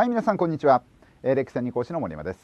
はい皆さんこんにちはレックセニ講師の森山です、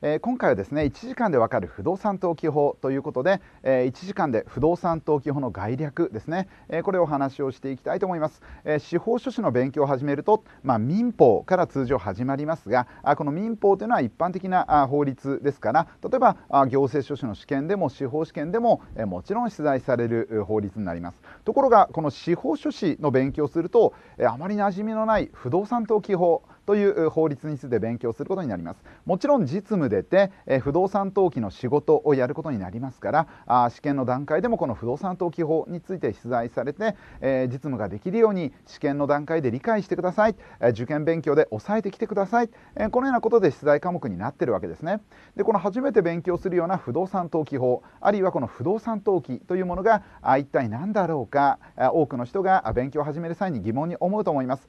えー、今回はですね1時間でわかる不動産登記法ということで、えー、1時間で不動産登記法の概略ですね、えー、これをお話をしていきたいと思います、え司法書士の勉強を始めると、まあ、民法から通常始まりますがあこの民法というのは一般的なあ法律ですから例えばあ行政書士の試験でも司法試験でも、えもちろん出題される法律になりますところがこの司法書士の勉強をすると、えあまり馴染みのない不動産登記法という法律について勉強することになりますもちろん実務でて、不動産登記の仕事をやることになりますから試験の段階でもこの不動産登記法について取材されて、実務ができるように試験の段階で理解してください、受験勉強で抑えてきてください、このようなことで出題科目になっているわけですねでこの初めて勉強するような不動産登記法あるいはこの不動産登記というものが一体何だろうか多くの人が勉強を始める際に疑問に思うと思います、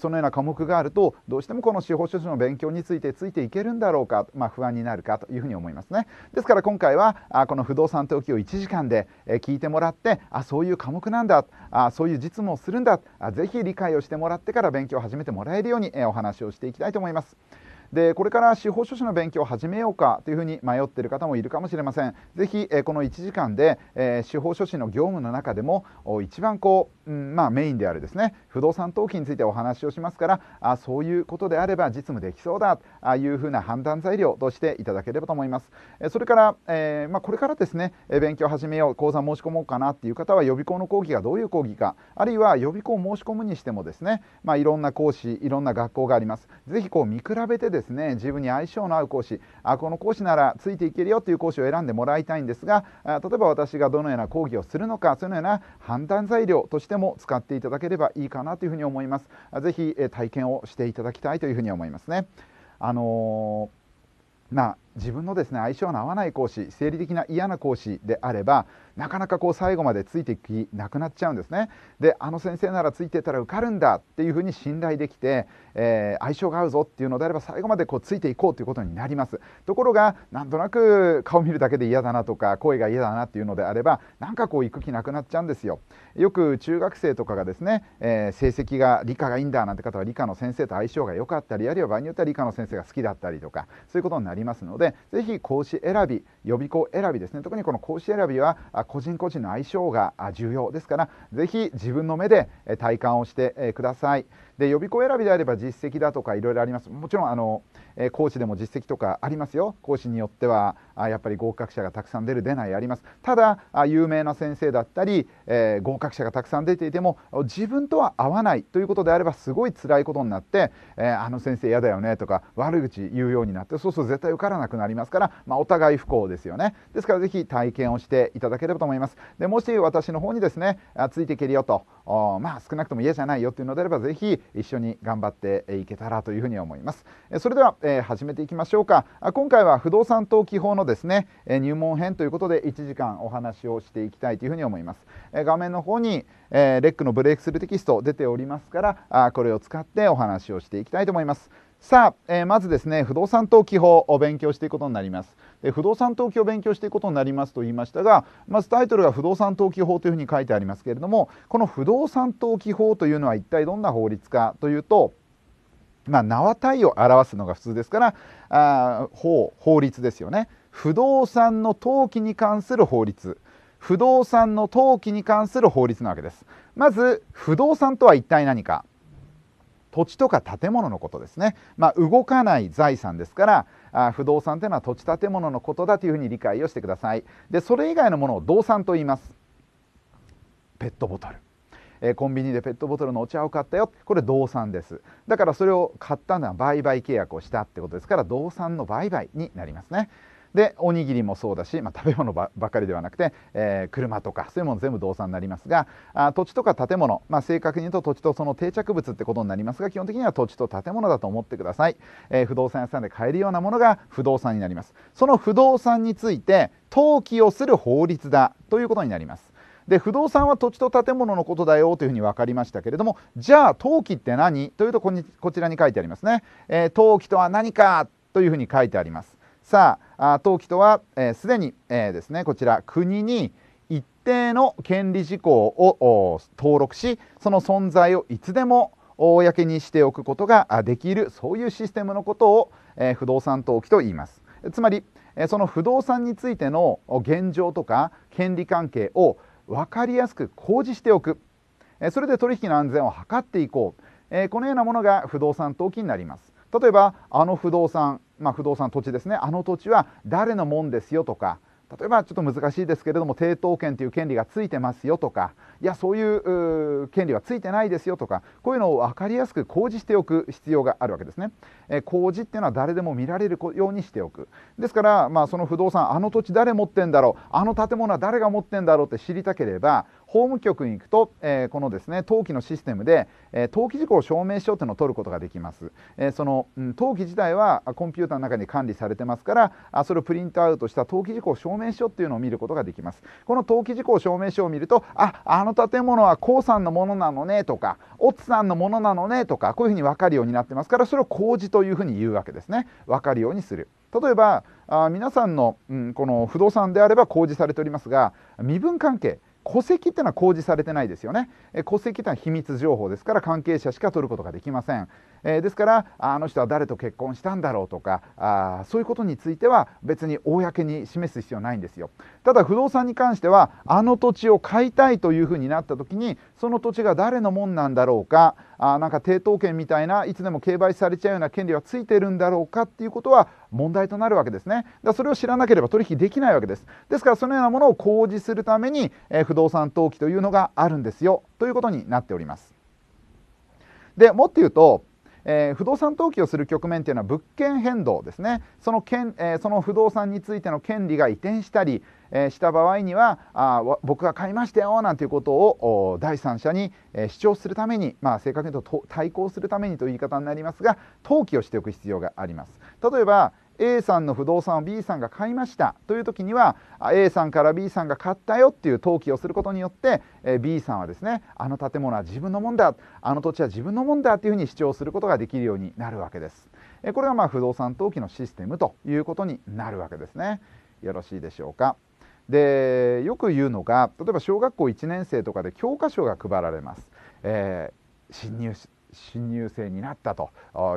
そのような科目があるとどどうしてもこの司法書士の勉強についてついていけるんだろうか、まあ、不安になるかというふうに思いますねですから今回はあこの不動産登記を1時間で聞いてもらってあそういう科目なんだあそういう実務をするんだあぜひ理解をしてもらってから勉強を始めてもらえるようにお話をしていきたいと思います。でこれから司法書士の勉強を始めようかというふうに迷っている方もいるかもしれませんぜひえこの1時間で、え司法書士の業務の中でも一番こう、うんまあ、メインであるですね不動産登記についてお話をしますからあそういうことであれば実務できそうだあいうふうな判断材料としていただければと思います。それから、えー、まあ、これからですね勉強を始めよう講座申し込もうかなっていう方は予備校の講義がどういう講義かあるいは予備校を申し込むにしてもですね、まあ、いろんな講師いろんな学校があります。ぜひこう見比べてですね自分に相性の合う講師あこの講師ならついていけるよという講師を選んでもらいたいんですがあ例えば私がどのような講義をするのかそのような判断材料としても使っていただければいいかなというふうに思います。ぜひ体験をしていただきたいというふうに思いますね。あのーまあ、自分のですね相性の合わない講師生理的な嫌な講師であればなかなかこう最後までついてきなくなっちゃうんですね。であの先生ならついてたら受かるんだっていうふうに信頼できて、えー、相性が合うぞっていうのであれば最後までこうついていこうということになります。ところがなんとなく顔見るだけで嫌だなとか声が嫌だなっていうのであればなんかこう行く気なくなっちゃうんですよ。よく中学生とかがですね、えー、成績が理科がいいんだなんて方は理科の先生と相性が良かったりあるいは場合によっては理科の先生が好きだったりとかそういうことになりますのでぜひ講師選び予備校選びですね特にこの講師選びは個人個人の相性が重要ですからぜひ自分の目で体感をしてください。で予備校選びであれば実績だとかいろいろありますもちろんあの、えー、講師でも実績とかありますよ講師によってはあやっぱり合格者がたくさん出る出ないありますただあ有名な先生だったり、えー、合格者がたくさん出ていても自分とは合わないということであればすごい辛いことになって、えー、あの先生嫌だよねとか悪口言うようになってそうすると絶対受からなくなりますから、まあ、お互い不幸ですよねですからぜひ体験をしていただければと思いますでもし私の方にですねあついていけるよとまあ少なくとも嫌じゃないよっていうのであればぜひ一緒に頑張っていけたらというふうに思いますそれでは、え始めていきましょうか今回は不動産登記法のですね入門編ということで1時間お話をしていきたいというふうに思います画面の方に、えレックのブレイクスルーテキスト出ておりますからあこれを使ってお話をしていきたいと思いますさあ、えー、まずですね不動産登記法を勉強していくことになりますで不動産登記を勉強していくことになりますと言いましたがまずタイトルが不動産登記法というふうに書いてありますけれどもこの不動産登記法というのは一体どんな法律かというとまあ、縄体を表すのが普通ですからあ法法律ですよね不動産の登記に関する法律不動産の登記に関する法律なわけですまず不動産とは一体何か土地とか建物のことですね、まあ、動かない財産ですからあ不動産というのは土地建物のことだというふうに理解をしてくださいでそれ以外のものを動産と言いますペットボトルえコンビニでペットボトルのお茶を買ったよこれ動産ですだからそれを買ったのは売買契約をしたってことですから動産の売買になりますねでおにぎりもそうだし、まあ、食べ物ばかりではなくて、えー、車とかそういうもの全部動産になりますがあ土地とか建物、まあ、正確に言うと土地とその定着物ってことになりますが基本的には土地と建物だと思ってください、えー、不動産屋さんで買えるようなものが不動産になりますその不動産について登記をする法律だということになりますで不動産は土地と建物のことだよというふうに分かりましたけれどもじゃあ登記って何というとここちらに書いてありますね、えー、登記とは何かというふうに書いてありますさあ登記とはすで、えー、に、えー、ですねこちら国に一定の権利事項を登録しその存在をいつでも公にしておくことができるそういうシステムのことを、えー、不動産登記と言いますつまりその不動産についての現状とか権利関係を分かりやすく公示しておくそれで取引の安全を図っていこうこのようなものが不動産登記になります例えばあの不動産まあ、不動産土地ですねあの土地は誰のもんですよとか例えばちょっと難しいですけれども抵当権という権利がついてますよとかいやそういう権利はついてないですよとかこういうのを分かりやすく公示しておく必要があるわけですね。え公示っていうのは誰でも見られるようにしておくですから、まあ、その不動産あの土地誰持ってんだろうあの建物は誰が持ってんだろうって知りたければ法務局に行くと、えー、このですね登記のシステムで、えー、登記事項証明書というのを取ることができます、えー、その、うん、登記自体はコンピューターの中に管理されてますからあそれをプリントアウトした登記事項証明書っていうのを見ることができますこの登記事項証明書を見るとああの建物は江さんのものなのねとかおつさんのものなのねとかこういうふうに分かるようになってますからそれを公示というふうに言うわけですね分かるようにする例えばあ皆さんの、うん、この不動産であれば公示されておりますが身分関係戸籍ってのは公示されてないですよね戸籍ってのは秘密情報ですから関係者しか取ることができませんえー、ですからあの人は誰と結婚したんだろうとかあそういうことについては別に公に示す必要ないんですよただ不動産に関してはあの土地を買いたいというふうになった時にその土地が誰のもんなんだろうかあなんか抵当権みたいないつでも競売されちゃうような権利はついてるんだろうかっていうことは問題となるわけですねだそれを知らなければ取引できないわけですですからそのようなものを公示するために、えー、不動産登記というのがあるんですよということになっておりますでもっと言うとえー、不動産登記をする局面というのは物件変動ですねその権、えー、その不動産についての権利が移転したり、えー、した場合にはあ僕が買いましたよなんていうことを第三者に、え主張するために、まあ、正確に言うと対抗するためにという言い方になりますが登記をしておく必要があります。例えば A さんの不動産を B さんが買いましたという時には A さんから B さんが買ったよっていう登記をすることによって、え B さんはですねあの建物は自分のもんだあの土地は自分のもんだっていうふうに主張することができるようになるわけです、えこれがまあ不動産登記のシステムということになるわけですねよろしいでしょうかでよく言うのが例えば小学校1年生とかで教科書が配られます、えー、入新入生になったと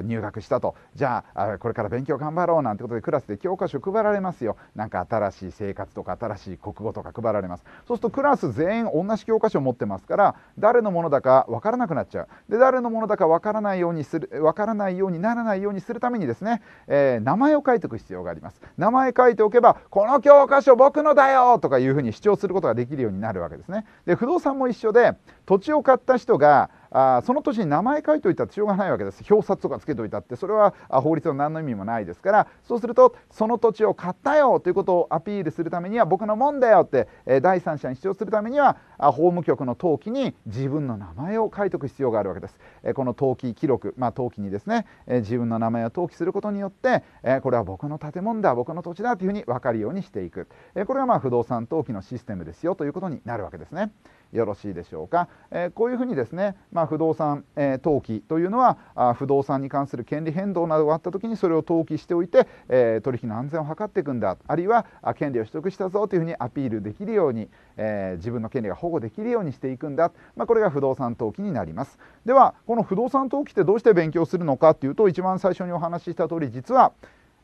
入学したとじゃあこれから勉強頑張ろうなんてことでクラスで教科書配られますよなんか新しい生活とか新しい国語とか配られますそうするとクラス全員同じ教科書を持ってますから誰のものだか分からなくなっちゃうで誰のものだか分からないようにする分からないようにならないようにするためにですね、えー、名前を書いておく必要があります名前書いておけばこの教科書僕のだよとかいうふうに主張することができるようになるわけですねで不動産も一緒で土地を買った人があその年に名前書いといたってしょうがないわけです表札とかつけておいたってそれは法律の何の意味もないですからそうするとその土地を買ったよということをアピールするためには僕のもんだよって、えー、第三者に主張するためには法務局の登記に自分の名前を書いておく必要があるわけです。この登記記録、まあ、登記にですね自分の名前を登記することによってこれは僕の建物だ僕の土地だというふうに分かるようにしていくこれがまあ不動産登記のシステムですよということになるわけですね。よろしいでしょうか、えこういうふうにですね、まあ、不動産、え登記というのはあ不動産に関する権利変動などがあった時にそれを登記しておいて、え取引の安全を図っていくんだあるいはあ権利を取得したぞというふうにアピールできるように、えー、自分の権利が保護できるようにしていくんだ、まあ、これが不動産登記になりますではこの不動産登記ってどうして勉強するのかっていうと一番最初にお話しした通り実は、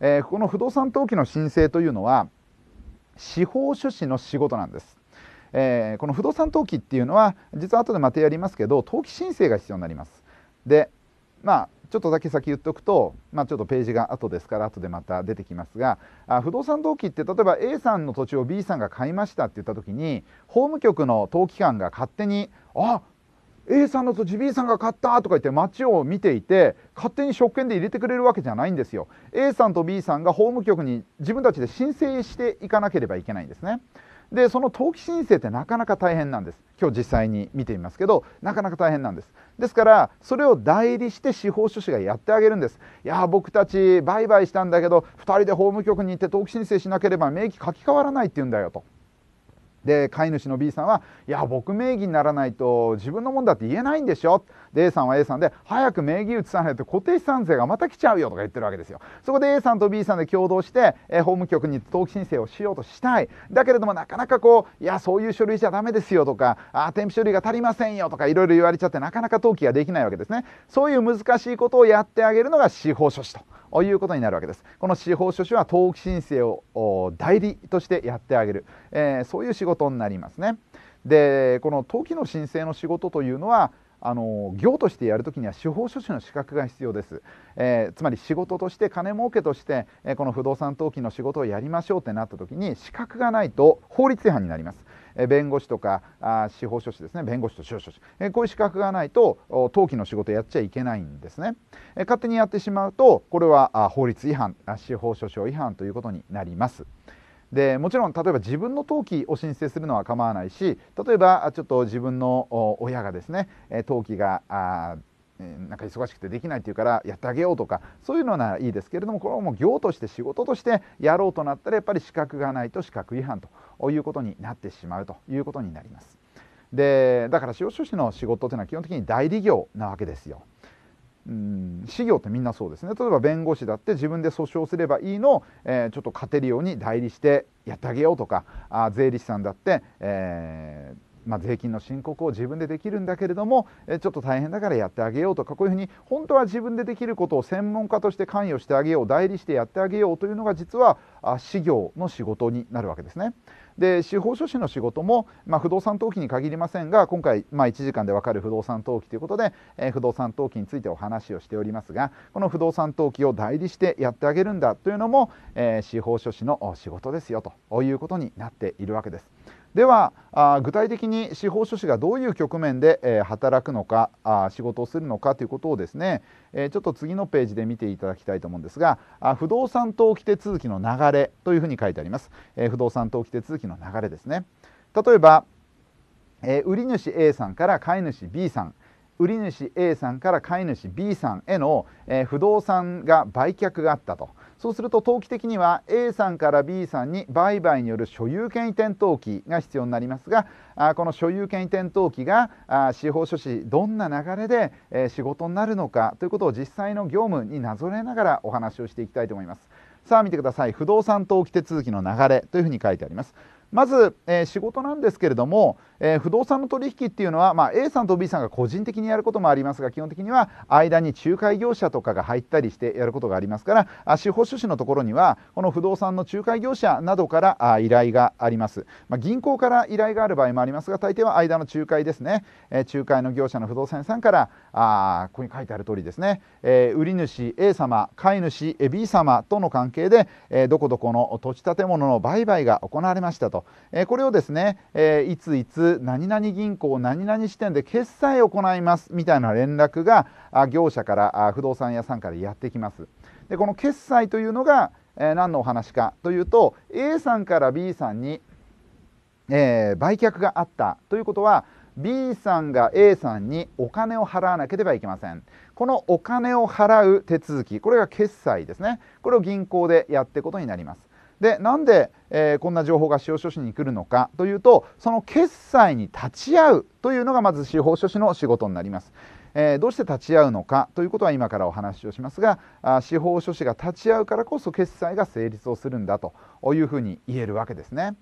えー、この不動産登記の申請というのは司法書士の仕事なんです、えー、この不動産登記っていうのは実は後でまたやりますけど登記申請が必要になりますでまあちょっとだけ先言っとくと、まあ、ちょっとページが後ですから後でまた出てきますがあ不動産登記って例えば A さんの土地を B さんが買いましたって言った時に法務局の登記官が勝手に「あ A さんの土地 B さんが買ったとか言って街を見ていて勝手に職権で入れてくれるわけじゃないんですよ A さんと B さんが法務局に自分たちで申請していかなければいけないんですねでその登記申請ってなかなか大変なんです今日実際に見てみますけどなかなか大変なんですですからそれを代理して司法書士がやってあげるんですいや僕たち売買したんだけど2人で法務局に行って登記申請しなければ名義書き換わらないって言うんだよとで飼い主の B さんはいや僕名義にならないと自分のもんだって言えないんでしょで A さんは A さんで早く名義移さないと固定資産税がまた来ちゃうよとか言ってるわけですよそこで A さんと B さんで共同して、え法務局に登記申請をしようとしたいだけれどもなかなかこういやそういう書類じゃダメですよとかあ添付書類が足りませんよとかいろいろ言われちゃってなかなか登記ができないわけですねそういう難しいことをやってあげるのが司法書士とということになるわけですこの司法書士は登記申請を代理としてやってあげる、えー、そういう仕事になりますねでこの登記の申請の仕事というのはあの業としてやるときには司法書士の資格が必要です、えー、つまり仕事として金儲けとして、えー、この不動産登記の仕事をやりましょうってなったときに資格がないと法律違反になります弁護士とかあ司法書士ですね弁護士と司法書士、えこういう資格がないと登記の仕事やっちゃいけないんですね、え勝手にやってしまうとこれはあ法律違反司法書士違反ということになりますでもちろん例えば自分の登記を申請するのは構わないし例えばちょっと自分の親がですね登記がなんか忙しくてできないっていうからやってあげようとかそういうのならいいですけれどもこれはもう業として仕事としてやろうとなったらやっぱり資格がないと資格違反ということになってしまうということになります。でだから司法書士の仕事というのは基本的に代理業なわけですよ。うん、事業ってみんなそうですね例えば弁護士だって自分で訴訟すればいいのを、えー、ちょっと勝てるように代理してやってあげようとかあ税理士さんだって、えまあ、税金の申告を自分でできるんだけれどもちょっと大変だからやってあげようとかこういうふうに本当は自分でできることを専門家として関与してあげよう代理してやってあげようというのが実は私業の仕事になるわけですね。で司法書士の仕事も、まあ、不動産登記に限りませんが今回、まあ、1時間でわかる不動産登記ということで、えー、不動産登記についてお話をしておりますがこの不動産登記を代理してやってあげるんだというのも、えー、司法書士の仕事ですよということになっているわけです。ではあ具体的に司法書士がどういう局面で、えー、働くのかあ仕事をするのかということをですね、えー、ちょっと次のページで見ていただきたいと思うんですがあ不動産登記手続きの流れというふうに書いてあります、えー、不動産登記手続きの流れですね例えば、え売主 A さんから買い主 B さん売主 A さんから買い主 B さんへの、え不動産が売却があったと。そうすると登記的には A さんから B さんに売買による所有権移転登記が必要になりますがあこの所有権移転登記があ司法書士どんな流れで、えー、仕事になるのかということを実際の業務になぞれながらお話をしていきたいと思います。さあ見てください不動産登記手続きの流れというふうに書いてあります。まず、えー、仕事なんですけれども、えー、不動産の取引っていうのは、まあ、A さんと B さんが個人的にやることもありますが基本的には間に仲介業者とかが入ったりしてやることがありますから司法書士のところにはこの不動産の仲介業者などからあ依頼があります、まあ、銀行から依頼がある場合もありますが大抵は間の仲介ですね、えー、仲介の業者の不動産屋さんからあここに書いてある通りですね、えー、売り主 A 様買い主 B 様との関係で、えー、どこどこの土地建物の売買が行われましたと、えー、これをですね、えー、いついつ何々銀行何々支店で決済を行いますみたいな連絡が業者から不動産屋さんからやってきますでこの決済というのが、え何のお話かというと A さんから B さんに、えー、売却があったということは B さんが A さんにお金を払わなければいけませんこのお金を払う手続きこれが決済ですねこれを銀行でやっていくことになりますでなんでえー、こんな情報が司法書士に来るのかというとその決済に立ち会うというのがまず司法書士の仕事になります。えー、どうして立ち会うのかということは今からお話をしますがあ司法書士が立ち会うからこそ決済が成立をするんだというふうに言えるわけですね。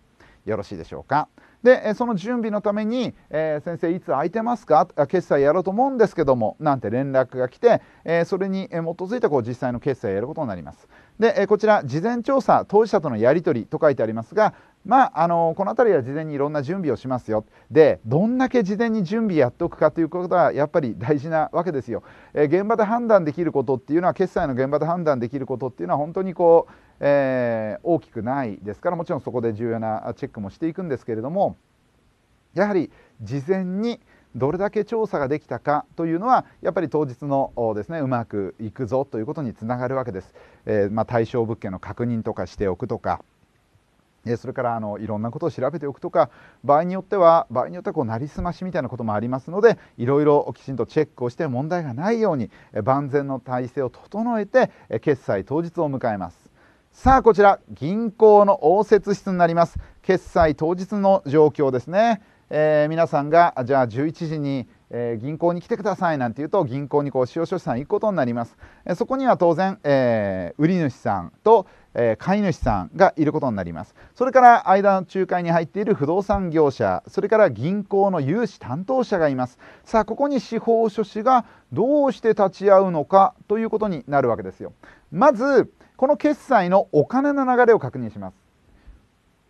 よろしいでしょうか。でその準備のために、えー、先生いつ空いてますか決済やろうと思うんですけどもなんて連絡が来て、えー、それに基づいてこう実際の決済をやることになりますで、えこちら事前調査当事者とのやり取りと書いてありますがまあ、あのこの辺りは事前にいろんな準備をしますよでどんだけ事前に準備やっておくかということはやっぱり大事なわけですよ。え現場で判断できることっていうのは決済の現場で判断できることっていうのは本当にこう、えー、大きくないですからもちろんそこで重要なチェックもしていくんですけれどもやはり事前に、どれだけ調査ができたかというのはやっぱり当日のですねうまくいくぞということにつながるわけです。えー、まあ、対象物件の確認とかしておくとかそれからあのいろんなことを調べておくとか場合によっては場合によってはこうなりすましみたいなこともありますのでいろいろきちんとチェックをして問題がないように万全の体制を整えて決済当日を迎えます。さあこちら銀行の応接室になります決済当日の状況ですね。えー、皆さんがじゃあ11時に、えー、銀行に来てくださいなんて言うと銀行にこう使用書士さん行くことになります、えそこには当然、え売り主さんと、え買い主さんがいることになりますそれから間の仲介に入っている不動産業者それから銀行の融資担当者がいますさあここに司法書士がどうして立ち会うのかということになるわけですよまずこの決済のお金の流れを確認します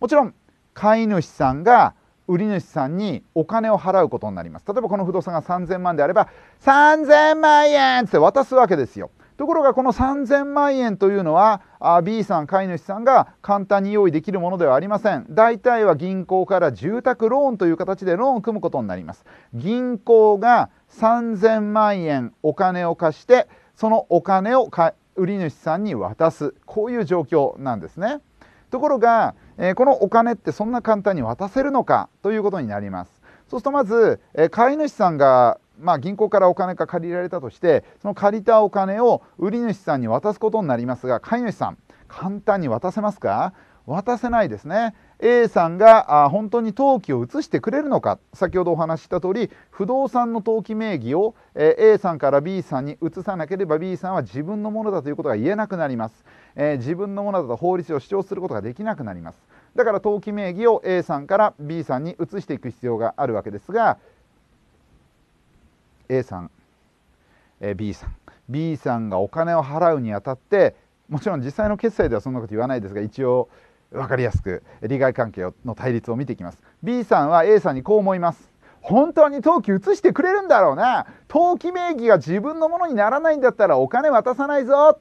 もちろん買い主さんが売り主さんにお金を払うことになります例えばこの不動産が3000万であれば3000万円って渡すわけですよところがこの3000万円というのは B さん飼い主さんが簡単に用意できるものではありません大体は銀行から住宅ローンという形でローンを組むことになります銀行が3000万円お金を貸してそのお金を売り主さんに渡すこういう状況なんですねところがえこのお金ってそんな簡単に渡せるのかということになります。そうするとまず、え飼い主さんがまあ、銀行からお金が借りられたとしてその借りたお金を売り主さんに渡すことになりますが飼い主さん簡単に渡せますか渡せないですね A さんがあ本当に登記を移してくれるのか先ほどお話しした通り不動産の登記名義を、え A さんから B さんに移さなければ B さんは自分のものだということが言えなくなりますえー、自分のものだと法律を主張することができなくなりますだから登記名義を A さんから B さんに移していく必要があるわけですが A さん、えー、B さん B さんがお金を払うにあたってもちろん実際の決済ではそんなこと言わないですが一応分かりやすく利害関係の対立を見ていきます B さんは A さんにこう思います本当に登記移してくれるんだろうな登記名義が自分のものにならないんだったらお金渡さないぞ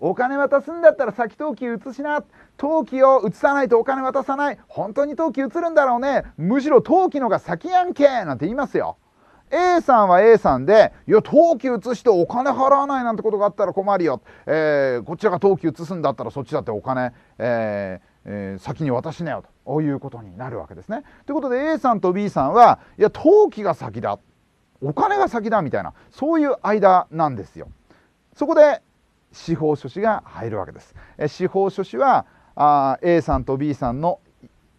お金渡すんだったら先投機移しな投機を移さないとお金渡さない本当に投機移るんだろうねむしろ投機のが先やんけなんて言いますよ A さんは A さんでいや投機移してお金払わないなんてことがあったら困るよ、えー、こちらが投機移すんだったらそっちだってお金、えーえー、先に渡しなよということになるわけですね。ということで A さんと B さんはいや投機が先だお金が先だみたいなそういう間なんですよ。そこで司法書士が入るわけです。司法書士はあ A さんと B さんの、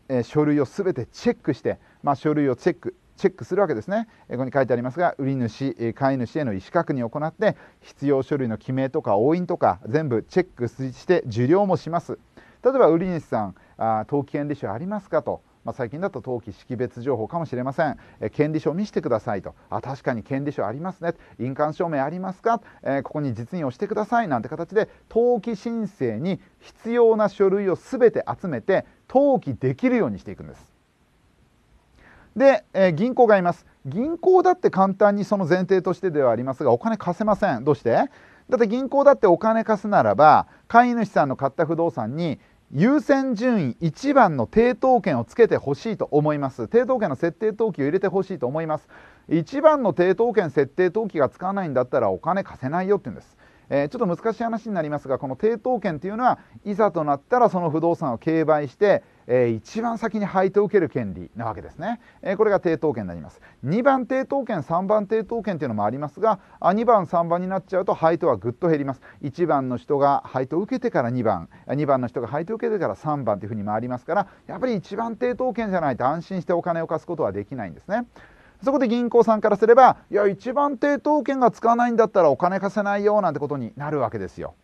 え書類を全てチェックして、まあ、書類をチェックチェックするわけですね。ここに書いてありますが売主飼い主への意思確認を行って必要書類の記名とか押印とか全部チェックして受領もします。例えば売り主さんあ登記権利書ありますかとまあ、最近だと登記識別情報かもしれません、え権利書を見せてくださいとあ確かに権利書ありますね印鑑証明ありますか、えここに実印をしてくださいなんて形で登記申請に必要な書類を全て集めて登記できるようにしていくんです。で、え銀行がいます銀行だって簡単にその前提としてではありますがお金貸せませんどうしてだって銀行だってお金貸すならば飼い主さんの買った不動産に優先順位1番の抵当権をつけてほしいと思います抵当権の設定登記を入れてほしいと思います1番の抵当権設定登記が使わないんだったらお金貸せないよって言うんですえー、ちょっと難しい話になりますがこの抵当権というのはいざとなったらその不動産を競売して、えー、一番先に配当を受ける権利なわけですね、えー、これが抵当権になります2番抵当権3番抵当権というのもありますがあ2番3番になっちゃうと配当はぐっと減ります1番の人が配当を受けてから2番2番の人が配当を受けてから3番というふうに回りますからやっぱり1番抵当権じゃないと安心してお金を貸すことはできないんですねそこで銀行さんからすればいや一番抵当権が使わないんだったらお金貸せないよなんてことになるわけですよ。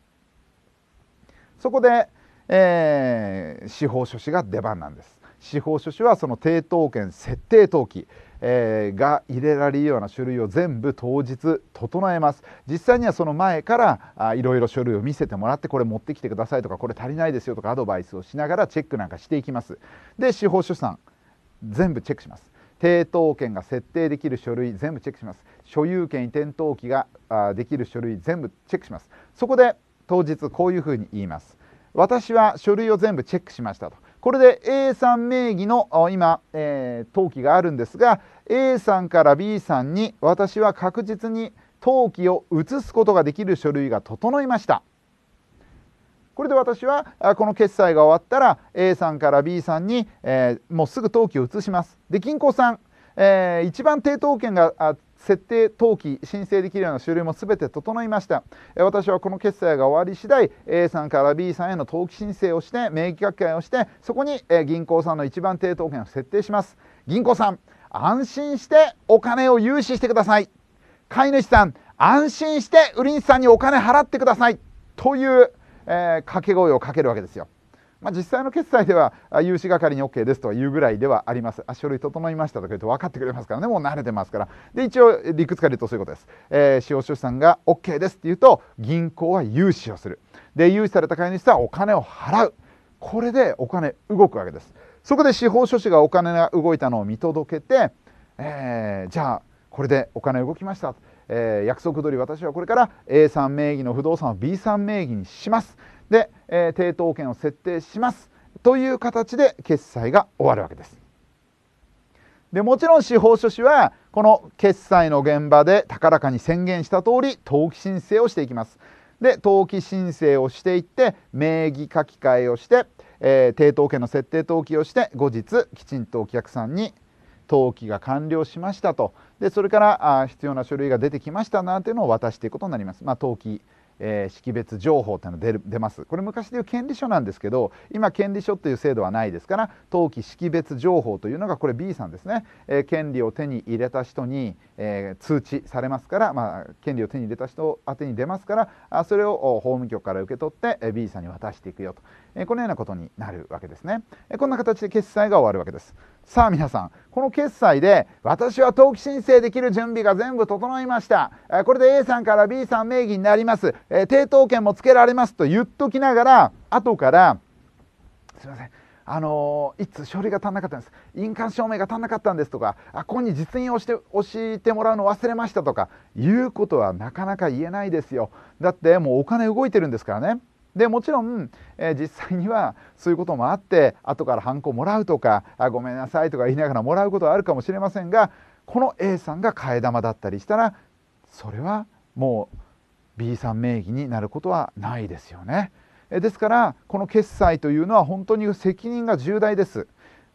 そこで、えー、司法書士が出番なんです。司法書士はその抵当権設定登記、えー、が入れられるような書類を全部当日整えます実際にはその前からいろいろ書類を見せてもらってこれ持ってきてくださいとかこれ足りないですよとかアドバイスをしながらチェックなんかしていきますで司法書士さん全部チェックします抵当権が設定できる書類全部チェックします所有権移転登記ができる書類全部チェックしますそこで当日こういうふうに言います私は書類を全部チェックしましたとこれで A さん名義の今、えー、登記があるんですが A さんから B さんに私は確実に登記を移すことができる書類が整いましたこれで私はこの決済が終わったら A さんから B さんに、えー、もうすぐ登記を移します。で銀行さん、えー、一番抵当権が設定登記申請できるような書類も全て整いました、え私はこの決済が終わり次第 A さんから B さんへの登記申請をして名義書き換えをしてそこに、え銀行さんの一番抵当権を設定します銀行さん安心してお金を融資してください飼い主さん安心して売り主さんにお金払ってくださいというえ掛け声をかけるわけですよ。まあ、実際の決済では融資係に OK ですというぐらいではありますあ書類整いましたとか言うと分かってくれますからねもう慣れてますからで一応理屈から言うとそういうことです、えー、司法書士さんが OK ですって言うと銀行は融資をするで融資された買い主はお金を払うこれでお金動くわけですそこで司法書士がお金が動いたのを見届けて、えー、じゃあこれでお金動きましたえー、約束通り私はこれから A さん名義の不動産を B さん名義にしますで、えー、抵当権を設定しますという形で決済が終わるわけですでもちろん司法書士はこの決済の現場で高らかに宣言した通り登記申請をしていきますで登記申請をしていって名義書き換えをして、えー、抵当権の設定登記をして後日きちんとお客さんに登記が完了しましたとでそれからあ必要な書類が出てきましたなんていうのを渡していくことになります。まあ、登記えー、識別情報というのが出ますこれ昔でいう権利書なんですけど今権利書っていう制度はないですから登記識別情報というのがこれ B さんですね、えー、権利を手に入れた人に、えー、通知されますから、まあ、権利を手に入れた人宛てに出ますからあそれを法務局から受け取って、え B さんに渡していくよとえこのようなことになるわけですね、えこんな形で決済が終わるわけですさあ皆さんこの決済で私は登記申請できる準備が全部整いました、えこれで A さんから B さん名義になります、え抵当権もつけられますと言っときながら後からすいませんあのいつ書類が足んなかったんです印鑑証明が足んなかったんですとかあここに実印をしててもらうの忘れましたとかいうことはなかなか言えないですよだってもうお金動いてるんですからねでもちろん、えー、実際にはそういうこともあって後からハンコもらうとかあごめんなさいとか言いながらもらうことはあるかもしれませんがこの A さんが替え玉だったりしたらそれはもう B さん名義になることはないですよね。ですからこの決済というのは本当に責任が重大です。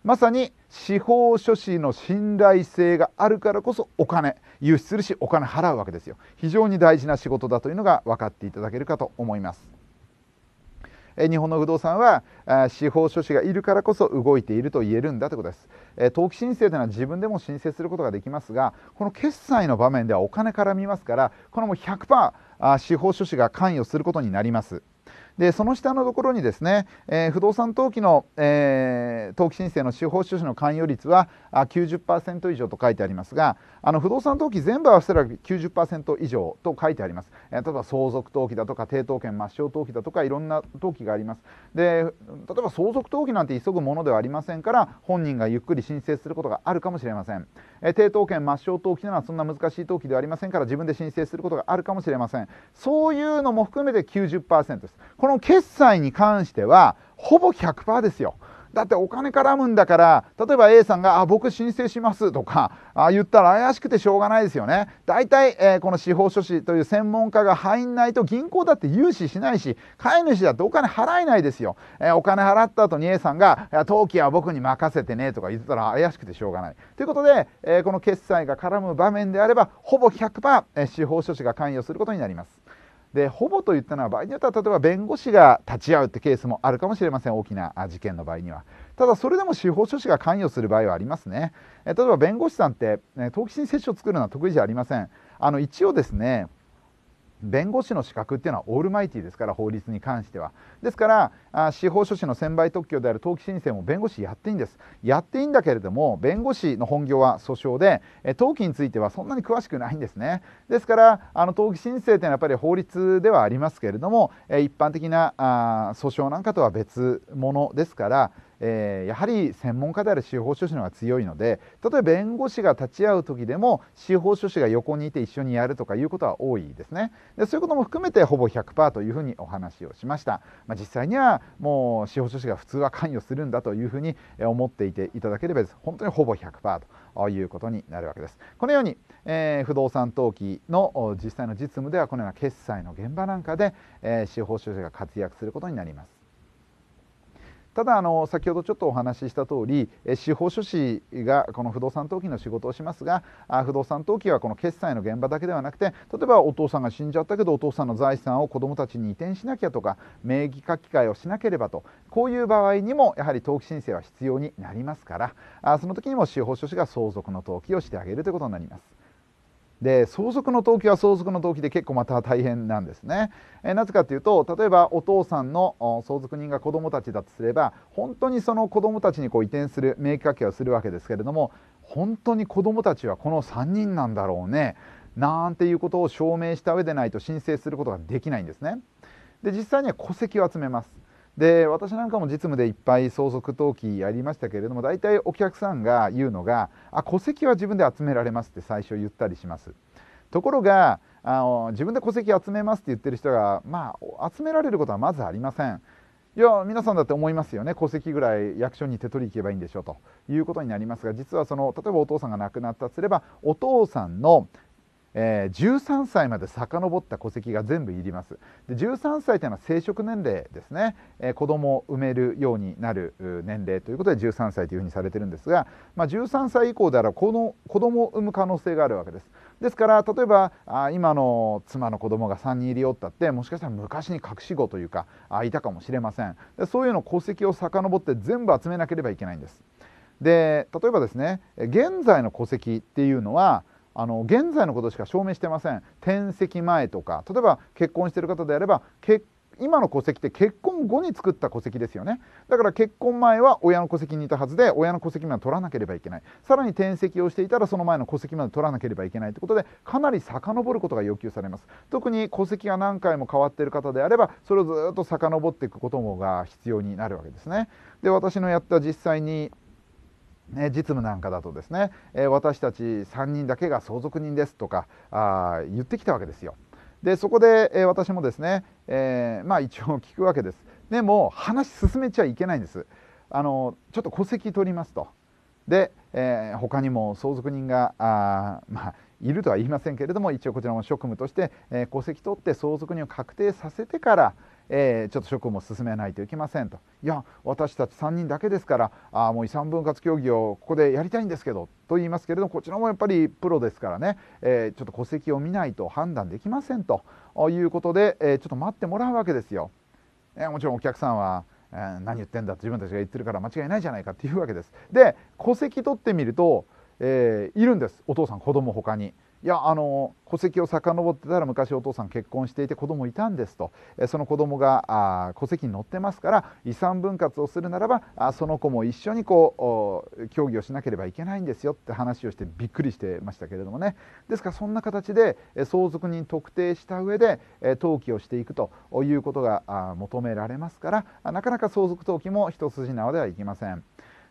まさに司法書士の信頼性があるからこそお金輸出するしお金払うわけですよ非常に大事な仕事だというのが分かっていただけるかと思います日本の不動産は司法書士がいるからこそ動いていると言えるんだということです、登記申請というのは自分でも申請することができますがこの決済の場面ではお金から見ますからこれも100%司法書士が関与することになりますでその下のところにですね、えー、不動産登記の、えー、登記申請の司法書士の関与率はあ90%以上と書いてありますがあの不動産登記全部合わせたら90%以上と書いてあります、えー、例えば相続登記だとか抵当権抹消登記だとかいろんな登記がありますで例えば相続登記なんて急ぐものではありませんから本人がゆっくり申請することがあるかもしれません、えー、当権抹消登記ないのはそんな難しい登記ではありませんから自分で申請することがあるかもしれませんそういうのも含めて90%ですここの決済に関してはほぼ100%ですよ。だってお金絡むんだから例えば A さんが「あ僕申請します」とかあ言ったら怪しくてしょうがないですよね。大体、えー、この司法書士という専門家が入んないと銀行だって融資しないし飼い主だってお金払えないですよ。えー、お金払った後に A さんが「登記は僕に任せてね」とか言ったら怪しくてしょうがない。ということで、えー、この決済が絡む場面であればほぼ100%、え司法書士が関与することになります。でほぼといったのは場合によっては例えば弁護士が立ち会うってケースもあるかもしれません大きな事件の場合には。ただそれでも司法書士が関与する場合はありますね。え例えば弁護士さんって、ね、登記申請書を作るのは得意じゃありません。あの一応ですね弁護士の資格っていうのはオールマイティですから法律に関してはですからあ司法書士の専売特許である登記申請も弁護士やっていいんですやっていいんだけれども弁護士の本業は訴訟で、え登記についてはそんなに詳しくないんですねですからあの登記申請っていうのはやっぱり法律ではありますけれども、え一般的なあ訴訟なんかとは別物ですからえー、やはり専門家である司法書士の方が強いので例えば弁護士が立ち会う時でも司法書士が横にいて一緒にやるとかいうことは多いですねでそういうことも含めてほぼ100%というふうにお話をしました、まあ、実際にはもう司法書士が普通は関与するんだというふうに思っていていただければ本当にほぼ100%ということになるわけですこのように、えー、不動産登記の実際の実務ではこのような決済の現場なんかで、えー、司法書士が活躍することになりますただあの先ほどちょっとお話しした通り司法書士がこの不動産登記の仕事をしますが不動産登記はこの決済の現場だけではなくて例えばお父さんが死んじゃったけどお父さんの財産を子どもたちに移転しなきゃとか名義書き換えをしなければとこういう場合にもやはり登記申請は必要になりますからその時にも司法書士が相続の登記をしてあげるということになります。で相続の登記は相続の登記で結構また大変なんですね、えー、なぜかというと例えばお父さんの相続人が子どもたちだとすれば本当にその子どもたちにこう移転する名義書きをするわけですけれども本当に子どもたちはこの3人なんだろうねなんていうことを証明した上でないと申請することができないんですねで実際には戸籍を集めますで私なんかも実務でいっぱい相続登記やりましたけれども大体お客さんが言うのが「あ戸籍は自分で集められます」って最初言ったりします。ところがあの自分で戸籍集めますって言ってる人がまあ集められることはまずありません。いや皆さんだって思いますよね戸籍ぐらい役所に手取り行けばいいんでしょうということになりますが実はその例えばお父さんが亡くなったとすればお父さんのえー、13歳まで遡った戸籍が全部いりますで13歳というのは生殖年齢ですね、えー、子供を産めるようになる年齢ということで13歳というふうにされてるんですが、まあ、13歳以降であればこの子供を産む可能性があるわけですですから例えばあ今の妻の子供が3人いるよったってもしかしたら昔に隠し子というかあいたかもしれませんでそういうの戸籍を遡って全部集めなければいけないんですで例えばですね現在の戸籍っていうのはあの現在のことしか証明してません転籍前とか例えば結婚してる方であれば今の戸籍って結婚後に作った戸籍ですよねだから結婚前は親の戸籍にいたはずで親の戸籍まで取らなければいけないさらに転籍をしていたらその前の戸籍まで取らなければいけないということでかなり遡ることが要求されます特に戸籍が何回も変わっている方であればそれをずっと遡っていくこともが必要になるわけですねで私のやった実際にね、実務なんかだとですね、えー、私たち3人だけが相続人ですとかあ言ってきたわけですよ。でそこで、えー、私もですね、えー、まあ一応聞くわけです。でも話進めちゃいけないんです。あのちょっと戸籍取りますと。で、えー、他にも相続人があ、まあ、いるとは言いませんけれども一応こちらも職務として、えー、戸籍取って相続人を確定させてから、えー、ちょっと職務を進めないといけませんといや私たち3人だけですからあもう遺産分割協議をここでやりたいんですけどと言いますけれどもこちらもやっぱりプロですからね、えー、ちょっと戸籍を見ないと判断できませんということで、えー、ちょっと待ってもらうわけですよ。えもちろんお客さんはえー、何言ってんだ自分たちが言ってるから間違いないじゃないかっていうわけです。で戸籍取ってみると、えー、いるんですお父さん子供他に。いやあの戸籍を遡ってたら昔お父さん結婚していて子供いたんですとその子供があ戸籍に載ってますから遺産分割をするならばあその子も一緒にこう協議をしなければいけないんですよって話をしてびっくりしてましたけれどもねですからそんな形で相続人特定した上で登記をしていくということが求められますからなかなか相続登記も一筋縄ではいきません。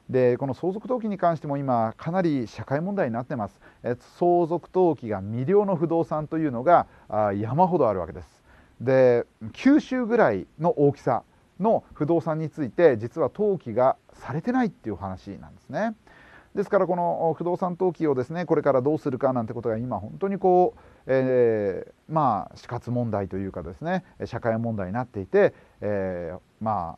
でこの相続登記に関しても今かなり社会問題になってます相続登記が未了の不動産というのが山ほどあるわけですで九州ぐらいの大きさの不動産について実は登記がされてないっていう話なんですねですからこの不動産登記をですねこれからどうするかなんてことが今本当にこう、えー、まあ死活問題というかですね社会問題になっていて、えー、ま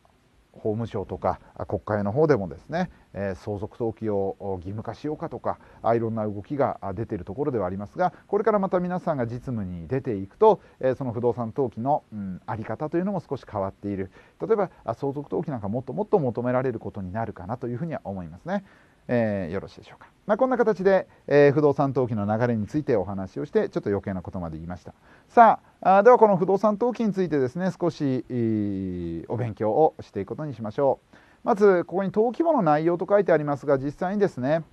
法務省とか国会の方でもですね、え相続登記を義務化しようかとかあいろんな動きが出ているところではありますがこれからまた皆さんが実務に出ていくと、えその不動産登記の、うん、あり方というのも少し変わっている例えば相続登記なんかもっともっと求められることになるかなというふうには思いますね。えー、よろしいでしょうか。まあ、こんな形で、えー、不動産投機の流れについてお話をしてちょっと余計なことまで言いましたさあではこの不動産投機についてですね少し、お勉強をしていくことにしましょうまずここに登記簿の内容と書いてありますが実際にですね、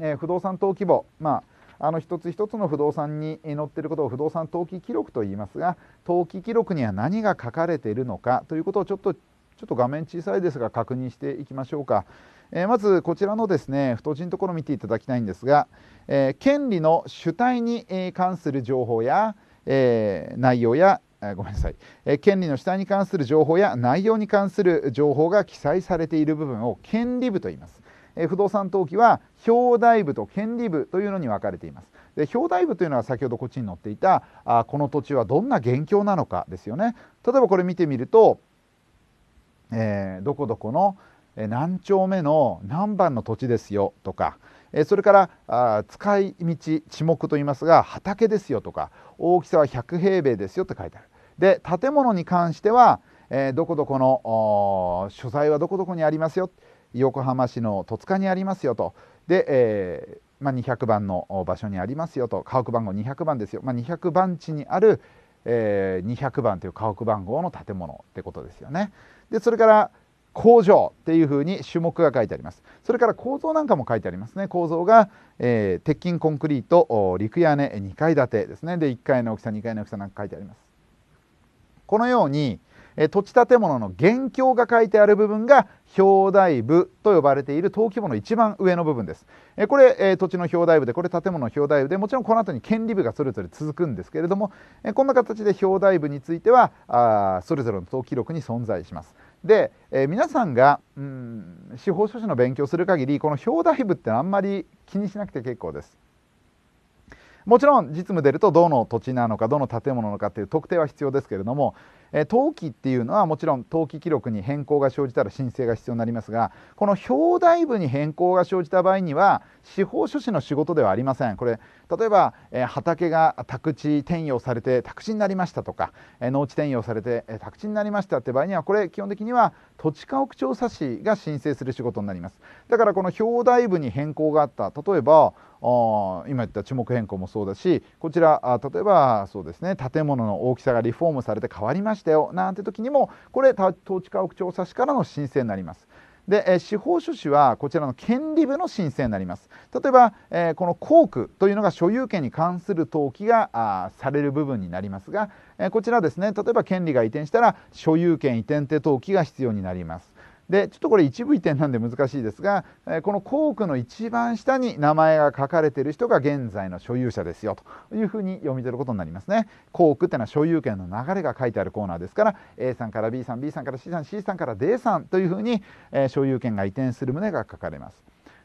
えー、不動産登記簿まああの一つ一つの不動産に載っていることを不動産登記記録と言いますが登記記録には何が書かれているのかということをちょっとちょっと画面小さいですが確認していきましょうか。えー、まずこちらのですね太字のところ見ていただきたいんですが、えー、権利の主体に関する情報や、えー、内容やごめんなさい、え権利の主体に関する情報や内容に関する情報が記載されている部分を権利部と言います。え不動産登記は表題部と権利部というのに分かれています。で表題部というのは先ほどこっちに載っていたあこの土地はどんな元凶なのかですよね。例えばこれ見てみると、えー、どこどこの、何丁目の何番の土地ですよとかそれから使い道地目といいますが畑ですよとか大きさは100平米ですよって書いてある。で建物に関しては、どこどこの所在はどこどこにありますよ横浜市の戸塚にありますよとで、えー、まあ、200番の場所にありますよと家屋番号200番ですよ、まあ、200番地にある、えー、200番という家屋番号の建物ってことですよね。でそれから工場っていうふうに種目が書いてありますそれから構造なんかも書いてありますね構造が、えー、鉄筋コンクリート陸屋根2階建てですねで1階の大きさ2階の大きさなんか書いてありますこのように、えー、土地建物の現況が書いてある部分が表題部と呼ばれている登記簿の一番上の部分です、えー、これ、え土地の表題部でこれ建物の表題部でもちろんこの後に権利部がそれぞれ続くんですけれども、えこんな形で表題部についてはあそれぞれの登記録に存在しますで、えー、皆さんが、うん、司法書士の勉強する限りこの表題部ってあんまり気にしなくて結構です。もちろん実務出るとどの土地なのかどの建物なのかっていう特定は必要ですけれどもえ登記っていうのはもちろん登記記録に変更が生じたら申請が必要になりますがこの表題部に変更が生じた場合には司法書士の仕事ではありませんこれ例えば、え畑が宅地転用されて宅地になりましたとか、え農地転用されて、え宅地になりましたって場合にはこれ基本的には土地家屋調査士が申請する仕事になりますだからこの表題部に変更があった例えば今言った注目変更もそうだしこちらあ例えばそうですね建物の大きさがリフォームされて変わりましたしたよなんて時にもこれ統治家屋調査士からの申請になります。で、え司法書士はこちらの権利部の申請になります例えば、えー、この校区というのが所有権に関する登記があされる部分になりますが、えー、こちらですね例えば権利が移転したら所有権移転手登記が必要になりますでちょっとこれ一部移転なんで難しいですがこの校区の一番下に名前が書かれている人が現在の所有者ですよというふうに読み取ることになりますね校区っていうのは所有権の流れが書いてあるコーナーですから A さんから B さん B さんから C さん C さんから D さんというふうに所有権が移転する旨が書かれます。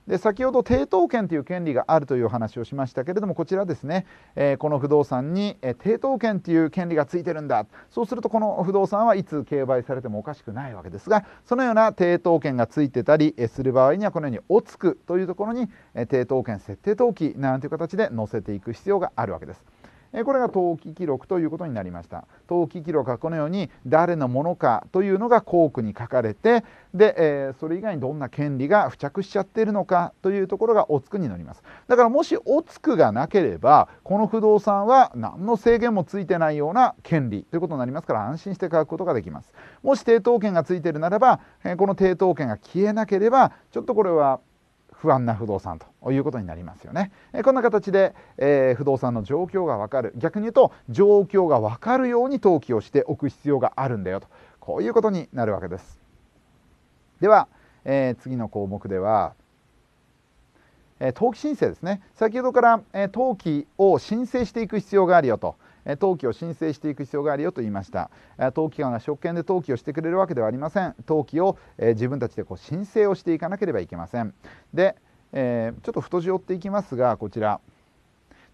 で先ほど抵当権という権利があるというお話をしましたけれどもこちらですね、えー、この不動産に、えー、抵当権という権利がついてるんだそうするとこの不動産はいつ競売されてもおかしくないわけですがそのような抵当権がついてたりする場合にはこのように「おつく」というところに、えー、抵当権設定登記なんていう形で載せていく必要があるわけです。これが登記記録ということになりました登記記録はこのように誰のものかというのが校区に書かれてで、えそれ以外にどんな権利が付着しちゃっているのかというところがおつくになりますだからもしおつくがなければこの不動産は何の制限もついてないような権利ということになりますから安心して書くことができますもし抵当権がついているならば、えこの抵当権が消えなければちょっとこれは不安な不動産ということになりますよね。えこんな形で、えー、不動産の状況がわかる逆に言うと状況がわかるように登記をしておく必要があるんだよとこういうことになるわけです。では、えー、次の項目では登記申請ですね先ほどから登記を申請していく必要があるよと登記を申請していく必要があるよと言いました登記官が職権で登記をしてくれるわけではありません登記を自分たちでこう申請をしていかなければいけませんで、えー、ちょっと太字寄っていきますがこちら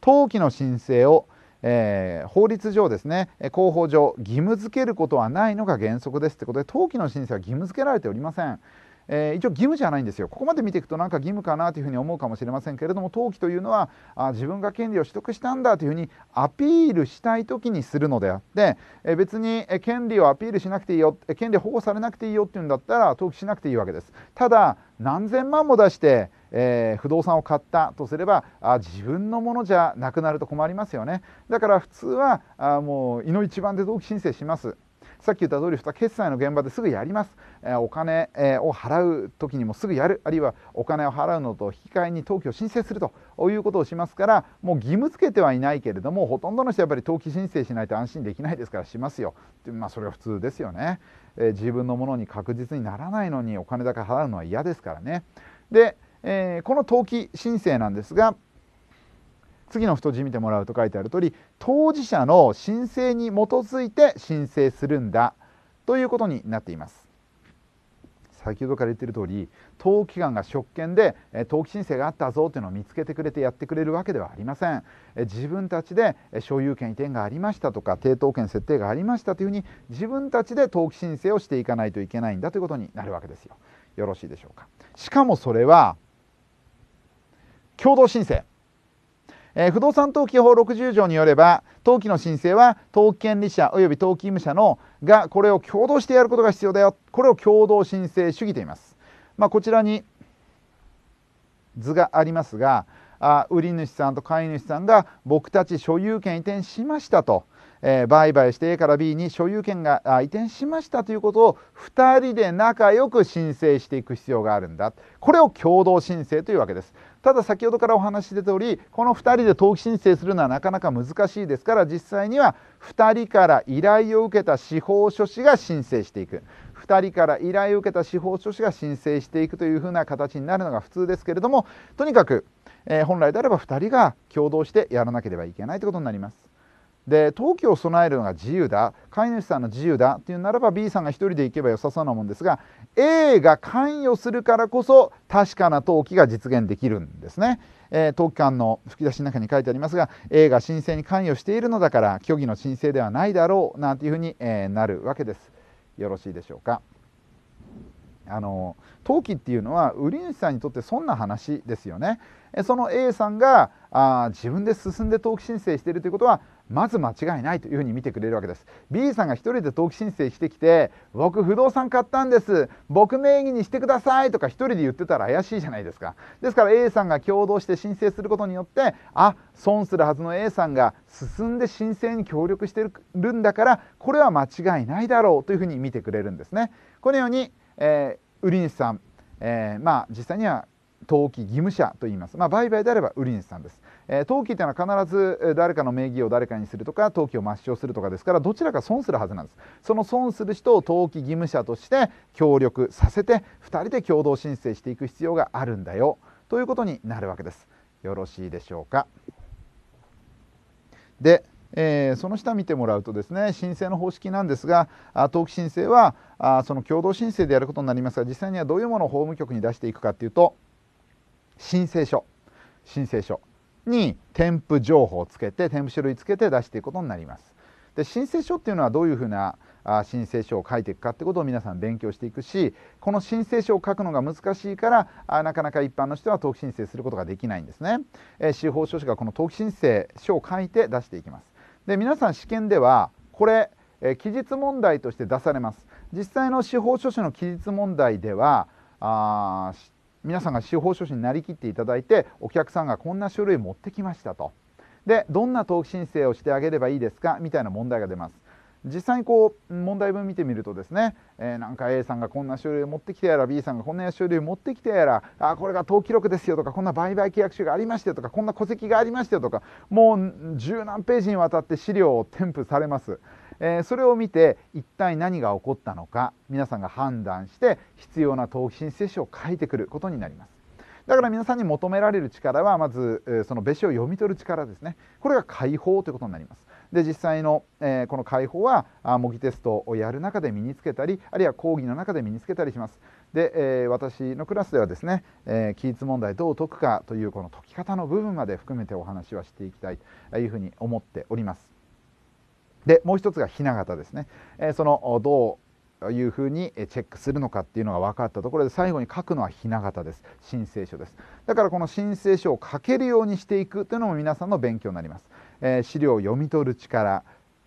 登記の申請をえー、法律上ですね広報上義務付けることはないのが原則ですってことで登記の申請は義務付けられておりませんえー、一応義務じゃないんですよここまで見ていくとなんか義務かなというふうに思うかもしれませんけれども登記というのはあ自分が権利を取得したんだというふうにアピールしたい時にするのであって、えー、別に権利をアピールしなくていいよ権利保護されなくていいよっていうんだったら登記しなくていいわけです。ただ何千万も出してえー、不動産を買ったとすればあ自分のものじゃなくなると困りますよねだから普通はあもういの一番で登記申請しますさっき言った通り普通は決済の現場ですぐやります、えー、お金、えを払う時にもすぐやるあるいはお金を払うのと引き換えに登記を申請するということをしますからもう義務付けてはいないけれどもほとんどの人はやっぱり登記申請しないと安心できないですからしますよまあそれは普通ですよね、えー、自分のものに確実にならないのにお金だけ払うのは嫌ですからねで、えこの登記申請なんですが次の太字見てもらうと書いてある通り当事者の申請に基づいて申請するんだということになっています先ほどから言ってる通り登記官が職権で登記申請があったぞというのを見つけてくれてやってくれるわけではありません自分たちで所有権移転がありましたとか抵当権設定がありましたというふうに自分たちで登記申請をしていかないといけないんだということになるわけですよよろしいでしょうかしかもそれは共同申請えー、不動産登記法60条によれば登記の申請は登記権利者及び登記義務者のがこれを共同してやることが必要だよこれを共同申請主義と言います、まあ、こちらに図がありますがあ売り主さんと買い主さんが僕たち所有権移転しましたと、えー、売買して A から B に所有権が移転しましたということを2人で仲良く申請していく必要があるんだこれを共同申請というわけですただ先ほどからお話ししてたおりこの2人で登記申請するのはなかなか難しいですから実際には2人から依頼を受けた司法書士が申請していく2人から依頼を受けた司法書士が申請していくというふうな形になるのが普通ですけれどもとにかく、えー、本来であれば2人が共同してやらなければいけないということになります。で登記を備えるのが自由だ飼い主さんの自由だっていうならば B さんが1人で行けば良さそうなもんですが A が関与するからこそ確かな登記が実現できるんですね。えー、登記官の吹き出しの中に書いてありますが A が申請に関与しているのだから虚偽の申請ではないだろうなんていうふうに、えー、なるわけです。よろしいでしょうか。あの登記っていうのは売り主さんにとってそんな話ですよね。その A さんがあ自分で進んで登記申請しているということはまず間違いないというふうに見てくれるわけです B さんが1人で登記申請してきて「僕不動産買ったんです僕名義にしてください」とか1人で言ってたら怪しいじゃないですかですから A さんが共同して申請することによってあ損するはずの A さんが進んで申請に協力してるんだからこれは間違いないだろうというふうに見てくれるんですね。このように、えー、売主さん、えー、まあ、実際には登記義務者と言います、まあ、売買であれば売主さんです。え登記っていうのは必ず誰かの名義を誰かにするとか登記を抹消するとかですからどちらか損するはずなんですその損する人を登記義務者として協力させて2人で共同申請していく必要があるんだよということになるわけですよろしいでしょうかでえー、その下見てもらうとですね申請の方式なんですが登記申請はあその共同申請でやることになりますが実際にはどういうものを法務局に出していくかっていうと申請書申請書に添付情報をつけて添付書類つけて出していくことになります。で申請書っていうのはどういうふうな申請書を書いていくかってことを皆さん勉強していくしこの申請書を書くのが難しいからなかなか一般の人は登記申請することができないんですね、えー、司法書士がこの登記申請書を書いて出していきますで皆さん試験ではこれ、えー、記述問題として出されます実際の司法書士の記述問題ではあ皆さんが司法書士になりきっていただいてお客さんがこんな書類持ってきましたとでどんな登記申請をしてあげればいいですかみたいな問題が出ます実際にこう問題文見てみるとですね、えー、なんか A さんがこんな書類を持ってきてやら B さんがこんな書類を持ってきてやらあこれが登記録ですよとかこんな売買契約書がありましてとかこんな戸籍がありましてとかもう十何ページにわたって資料を添付されます。えー、それを見て一体何が起こったのか皆さんが判断して必要な投機申請書を書いてくることになりますだから皆さんに求められる力はまず、えー、その別紙を読み取る力ですねこれが解放ということになりますで実際の、えー、この解放はあ模擬テストをやる中で身につけたりあるいは講義の中で身につけたりしますで、えー、私のクラスではですね、えー、記述問題どう解くかというこの解き方の部分まで含めてお話はしていきたいというふうに思っておりますでもう一つが雛形ですね、えー、そのどういうふうにチェックするのかっていうのが分かったところで最後に書くのはひな形です申請書ですだからこの申請書を書けるようにしていくというのも皆さんの勉強になります、えー、資料を読み取る力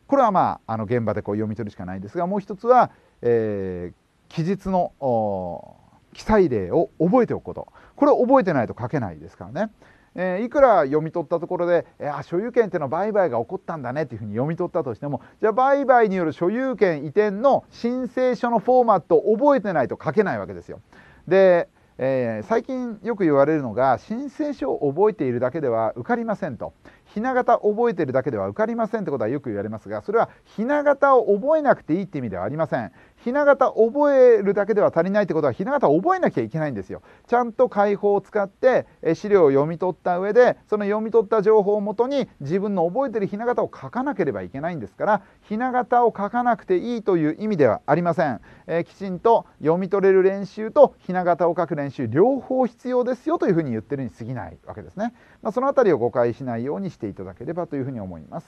これはまああの現場でこう読み取るしかないんですがもう一つは、えー、記述の記載例を覚えておくことこれを覚えてないと書けないですからねえー、いくら読み取ったところで、えー、所有権っていうのは売買が起こったんだねっていうふうに読み取ったとしてもじゃあ売買による所有権移転の申請書のフォーマットを覚えてないと書けないわけですよ。で、えー、最近よく言われるのが申請書を覚えているだけでは受かりませんと。ひな形を覚えてるだけでは受かりませんってことはよく言われますがそれはひな形を覚えなくていいって意味ではありませんひな形を覚えるだけでは足りないってことはひな形を覚えなきゃいけないんですよちゃんと解放を使って資料を読み取った上でその読み取った情報をもとに自分の覚えてるひな形を書かなければいけないんですからひな形を書かなくていいという意味ではありません、えー、きちんと読み取れる練習とひな形を書く練習両方必要ですよというふうに言ってるに過ぎないわけですね、まあ、その辺りを誤解しないようにしてしていただければというふうに思います。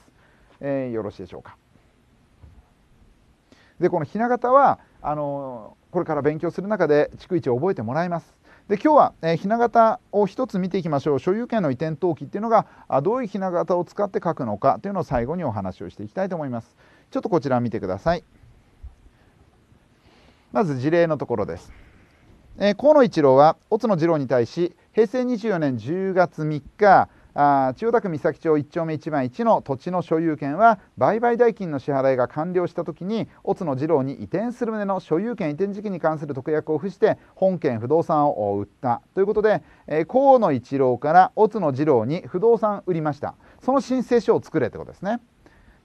えー、よろしいでしょうか。でこのひな形はあのこれから勉強する中で逐一覚えてもらいます。で今日は、えー、ひな形を一つ見ていきましょう所有権の移転登記っていうのがあどういうひな形を使って書くのかというのを最後にお話をしていきたいと思います。ちょっとこちら見てください。まず事例のところです。えー、河野一郎は乙野次郎に対し平成24年10月3日あ千代田区三崎町1丁目1番1の土地の所有権は売買代金の支払いが完了した時に乙野次郎に移転する旨の所有権移転時期に関する特約を付して本件不動産を売ったということで、えー、河野一郎から乙野次郎に不動産売りましたその申請書を作れってことですね。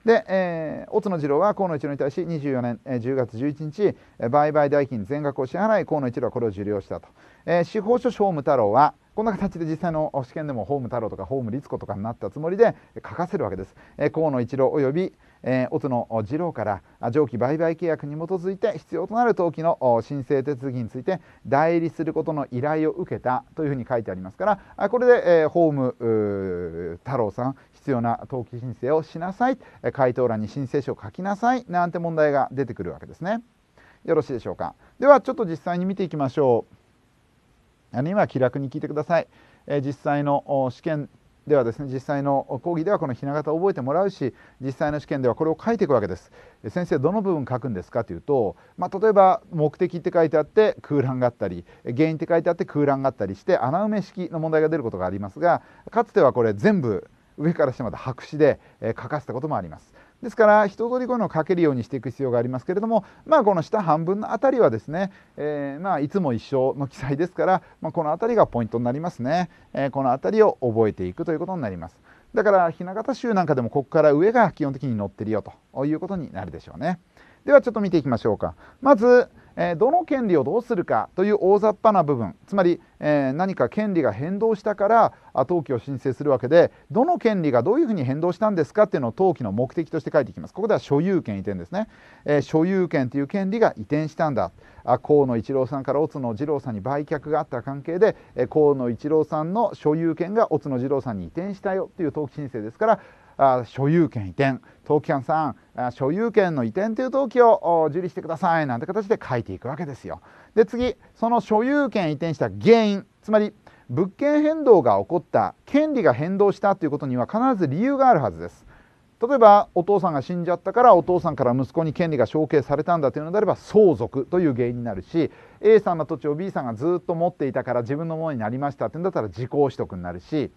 で、えー、乙野次郎は河野一郎に対し24年、えー、10月11日、えー、売買代金全額を支払い河野一郎はこれを受領したと、えー、司法書商務太郎はこんな形で実際の試験でもホーム太郎とかホーム律子とかになったつもりで書かせるわけです、えー、河野一郎及び、えー、乙野二郎から上記売買契約に基づいて必要となる登記の申請手続きについて代理することの依頼を受けたというふうに書いてありますからこれで、えー、ホーム太郎さん必要な登記申請をしなさい回答欄に申請書を書きなさいなんて問題が出てくるわけですねよろしいでしょうかではちょっと実際に見ていきましょうあるいは気楽に聞いてください、え実際の試験ではですね実際の講義ではこのひな形を覚えてもらうし実際の試験ではこれを書いていくわけです先生どの部分書くんですかというと、まあ、例えば目的って書いてあって空欄があったり原因って書いてあって空欄があったりして穴埋め式の問題が出ることがありますがかつてはこれ全部上から下まで白紙で書かせたこともありますですから一通りこのかけるようにしていく必要がありますけれどもまあこの下半分の辺りはですね、えー、まあいつも一緒の記載ですから、まあ、この辺りがポイントになりますね、えー、この辺りを覚えていくということになります。だから雛形集なんかでもここから上が基本的に載ってるよということになるでしょうね。ではちょっと見ていきましょうか。まずえどの権利をどうするかという大雑把な部分つまり、え何か権利が変動したから登記を申請するわけでどの権利がどういうふうに変動したんですかっていうのを登記の目的として書いていきますここでは所有権移転ですね、え所有権という権利が移転したんだあ河野一郎さんから乙野二郎さんに売却があった関係で、え河野一郎さんの所有権が乙野二郎さんに移転したよという登記申請ですからあ所有権移転登記官さん所有権の移転という登記を受理してくださいなんて形で書いていくわけですよ。で次その所有権移転した原因つまり物件変動が起こった権利が変動したということには必ず理由があるはずです。例えばお父さんが死んじゃったからお父さんから息子に権利が承継されたんだというのであれば相続という原因になるし A さんの土地を B さんがずっと持っていたから自分のものになりましたっていうんだったら自己取得になるし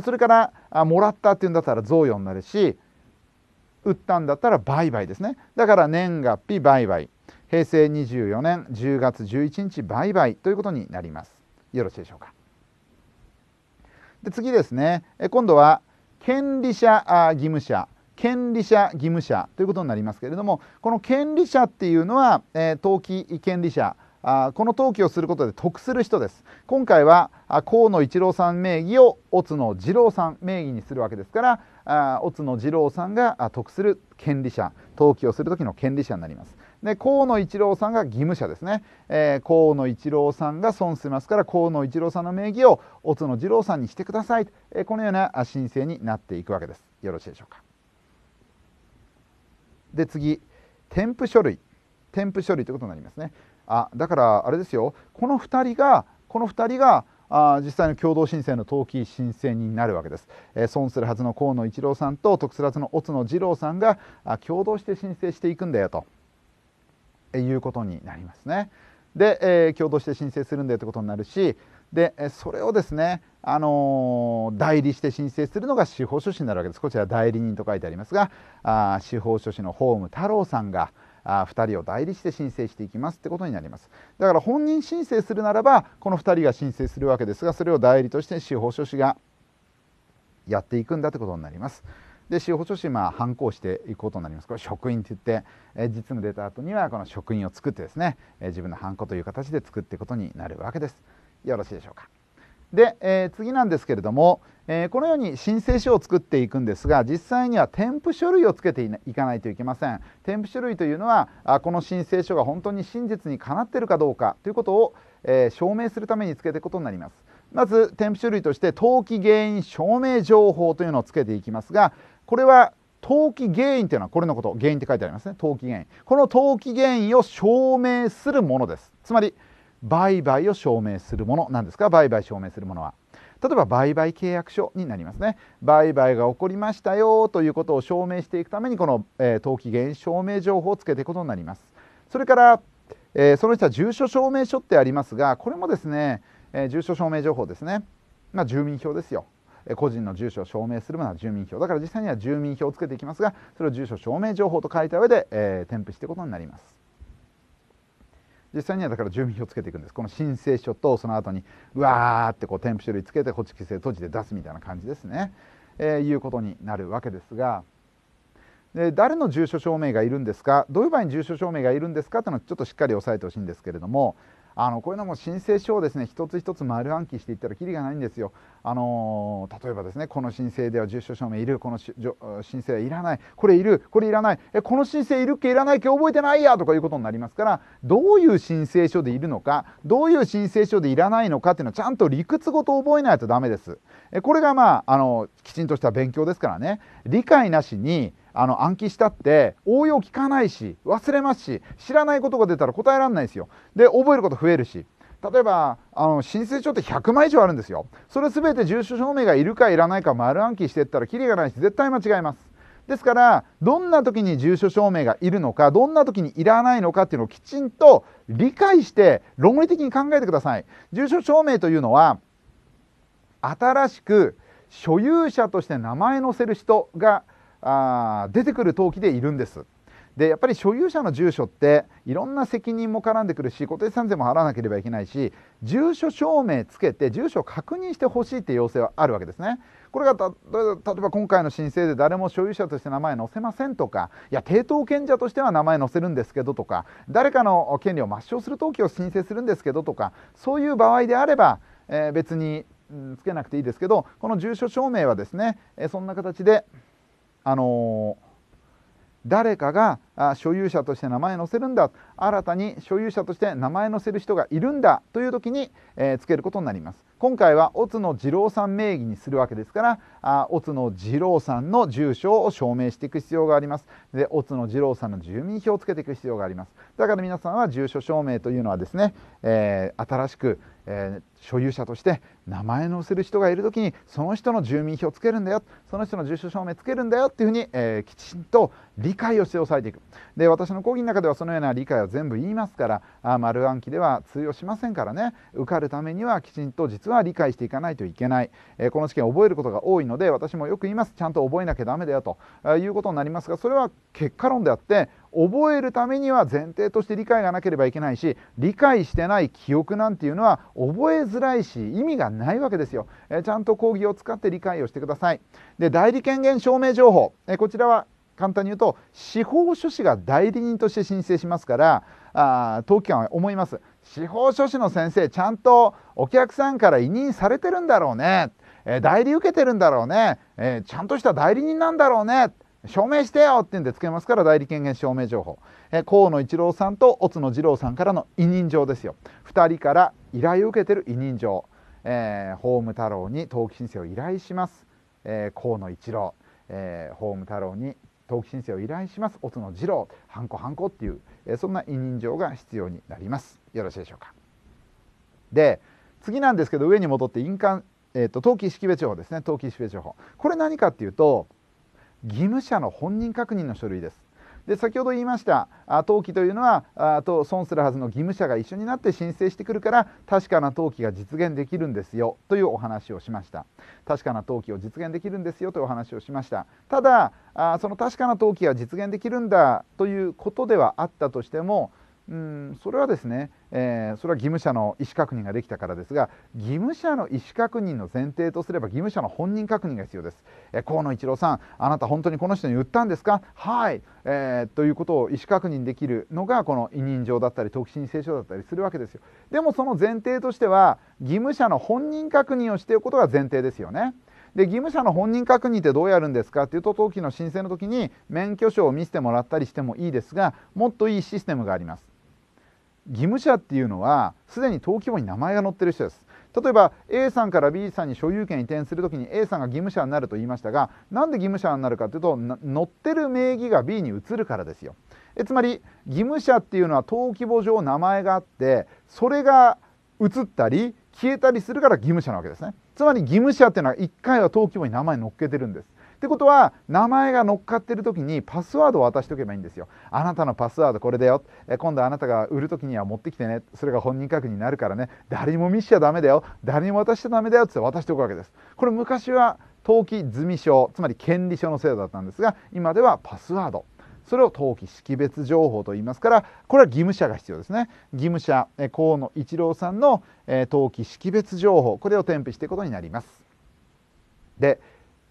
それからもらったっていうんだったら贈与になるし売ったんだったら売買ですねだから年月日売買平成24年10月11日売買ということになりますよろしいでしょうかで次ですね今度は権利者義務者権利者義務者ということになりますけれどもこの権利者っていうのは、えー、登記権利者あこの登記をすることで得する人です今回は河野一郎さん名義を小津ノ二郎さん名義にするわけですからあオツ二郎さんが得する権利者登記をする時の権利者になりますで河野一郎さんが義務者ですね、えー、河野一郎さんが損しますから河野一郎さんの名義を小津ノ二郎さんにしてください、えー、このような申請になっていくわけですよろしいでしょうかで次添付書類添付書類ということになりますねあだからあれですよこの2人がこの2人があ実際の共同申請の登記申請人になるわけです、えー、損するはずの河野一郎さんと得するはずの乙野二郎さんがあ共同して申請していくんだよと、えー、いうことになりますね。で、えー、共同して申請するんだよってことになるしで、えそれをですね、あのー、代理して申請するのが司法書士になるわけですこちら代理人と書いてありますがあ司法書士の法務太郎さんが「あ2人を代理して申請していきますってことになりますだから本人申請するならばこの2人が申請するわけですがそれを代理として司法書士がやっていくんだってことになります。で司法書士まあ反抗していくことになりますこれ職員って言って、え実務出た後にはこの職員を作ってですね、え自分のハンコという形で作っていくことになるわけです。よろしいでしょうか。で、えー、次なんですけれども、えー、このように申請書を作っていくんですが実際には添付書類をつけていかないといけません添付書類というのはあこの申請書が本当に真実にかなっているかどうかということを、えー、証明するためにつけていくことになりますまず添付書類として登記原因証明情報というのをつけていきますがこれは登記原因というのはこれのこと原因って書いてありますね登記原因この登記原因を証明するものですつまり売買を証明するものなんですか売買証明するものは例えば売買契約書になりますね売買が起こりましたよということを証明していくためにこの、えー、登記因証明情報をつけていくことになりますそれから、えー、その人は住所証明書ってありますがこれもですね、えー、住所証明情報ですねまあ、住民票ですよ個人の住所を証明するものは住民票だから実際には住民票をつけていきますがそれを住所証明情報と書いた上で、え添付していくことになります実際にはだから住民票つけていくんですこの申請書とその後にうわーってこう添付書類つけてホチキス閉じて出すみたいな感じですね、えー、いうことになるわけですがで誰の住所証明がいるんですかどういう場合に住所証明がいるんですかというのをちょっとしっかり押さえてほしいんですけれどもあのこういうのも申請書をですね一つ一つ丸暗記していったらきりがないんですよ。あの例えばですねこの申請では住所証明いるこの申請はいらないこれいるこれいらないえこの申請いるっけいらないっけ覚えてないやとかいうことになりますからどういう申請書でいるのかどういう申請書でいらないのかっていうのはちゃんと理屈ごと覚えないとダメです。えこれがまああのきちんとした勉強ですからね理解なしにあの暗記したって応用聞かないし忘れますし知らないことが出たら答えられないですよ。で覚えること増えるし例えばあの申請書って100枚以上あるんですよ。それ全て住所証明がいるかいらないか丸暗記してったらキリがないし絶対間違います。ですからどんな時に住所証明がいるのかどんな時にいらないのかっていうのをきちんと理解して論理的に考えてください。住所証明というのは新しく所有者として名前載せる人があ出てくる登記でいるんです。でやっぱり所有者の住所っていろんな責任も絡んでくるし固定資産税も払わなければいけないし住所証明つけて住所を確認してほしいって要請はあるわけですね。これがた例えば今回の申請で誰も所有者として名前載せませんとかいや抵当権者としては名前載せるんですけどとか誰かの権利を抹消する登記を申請するんですけどとかそういう場合であれば、えー、別に、ん、つけなくていいですけどこの住所証明はですね、えー、そんな形で。あの誰かがあ所有者として名前載せるんだ新たに所有者として名前載せる人がいるんだという時に、えー、つけることになります今回は乙ツの二郎さん名義にするわけですからあオツの二郎さんの住所を証明していく必要がありますで乙ツの二郎さんの住民票をつけていく必要がありますだから皆さんは住所証明というのはですね、えー、新しく、えー、所有者として名前載せる人がいる時にその人の住民票をつけるんだよその人の住所証明つけるんだよっていうふうに、えー、きちんと理解をして押さえていくで私の講義の中ではそのような理解は全部言いますからあ丸暗記では通用しませんからね受かるためにはきちんと実は理解していかないといけない、えー、この試験覚えることが多いので私もよく言いますちゃんと覚えなきゃダメだよということになりますがそれは結果論であって覚えるためには前提として理解がなければいけないし理解してない記憶なんていうのは覚えづらいし意味がないわけですよ、えちゃんと講義を使って理解をしてくださいで代理権限証明情報、えこちらは簡単に言うと司法書士が代理人として申請しますからあ当期間は思います司法書士の先生ちゃんとお客さんから委任されてるんだろうね、えー、代理受けてるんだろうね、えー、ちゃんとした代理人なんだろうね証明してよって言うんでつけますから代理権限証明情報、えー、河野一郎さんと乙野二郎さんからの委任状ですよ2人から依頼を受けてる委任状、えー、法務太郎に登記申請を依頼します、え河野一郎、え法務太郎に登記申請を依頼します乙野次郎ハンコハンコっていう、えそんな委任状が必要になりますよろしいでしょうかで次なんですけど上に戻って印鑑、えーと、と登記識別情報ですね登記識別情報これ何かっていうと義務者の本人確認の書類ですで先ほど言いました登記というのはあと損するはずの義務者が一緒になって申請してくるから確かな登記が実現できるんですよというお話をしました確かな登記を実現できるんですよというお話をしましたただあその確かな登記が実現できるんだということではあったとしてもうんそれはですね、えー、それは義務者の意思確認ができたからですが義務者の意思確認の前提とすれば義務者の本人確認が必要です、えー、河野一郎さんあなた本当にこの人に言ったんですかはい、えー、ということを意思確認できるのがこの委任状だったり特に請書だったりするわけですよでもその前提としては義務者の本人確認をしておくことが前提ですよねで義務者の本人確認ってどうやるんですかっていうと登記の申請の時に免許証を見せてもらったりしてもいいですがもっといいシステムがあります義務者っていうのはすでに登記簿に名前が載ってる人です例えば A さんから B さんに所有権移転する時に A さんが義務者になると言いましたがなんで義務者になるかというと載ってる名義が B に移るからですよえつまり義務者っていうのは登記簿上名前があってそれが移ったり消えたりするから義務者なわけですねつまり義務者っていうのは1回は登記簿に名前載っけてるんですってことは名前が乗っかってる時にパスワードを渡しておけばいいんですよ。あなたのパスワードこれだよ。え今度あなたが売る時には持ってきてね。それが本人確認になるからね。誰にも見しちゃダメだよ。誰にも渡しちゃダメだよって渡しておくわけです。これ昔は登記済証つまり権利書の制度だったんですが今ではパスワードそれを登記識別情報と言いますからこれは義務者が必要ですね義務者河野一郎さんの登記識別情報これを添付していくことになりますで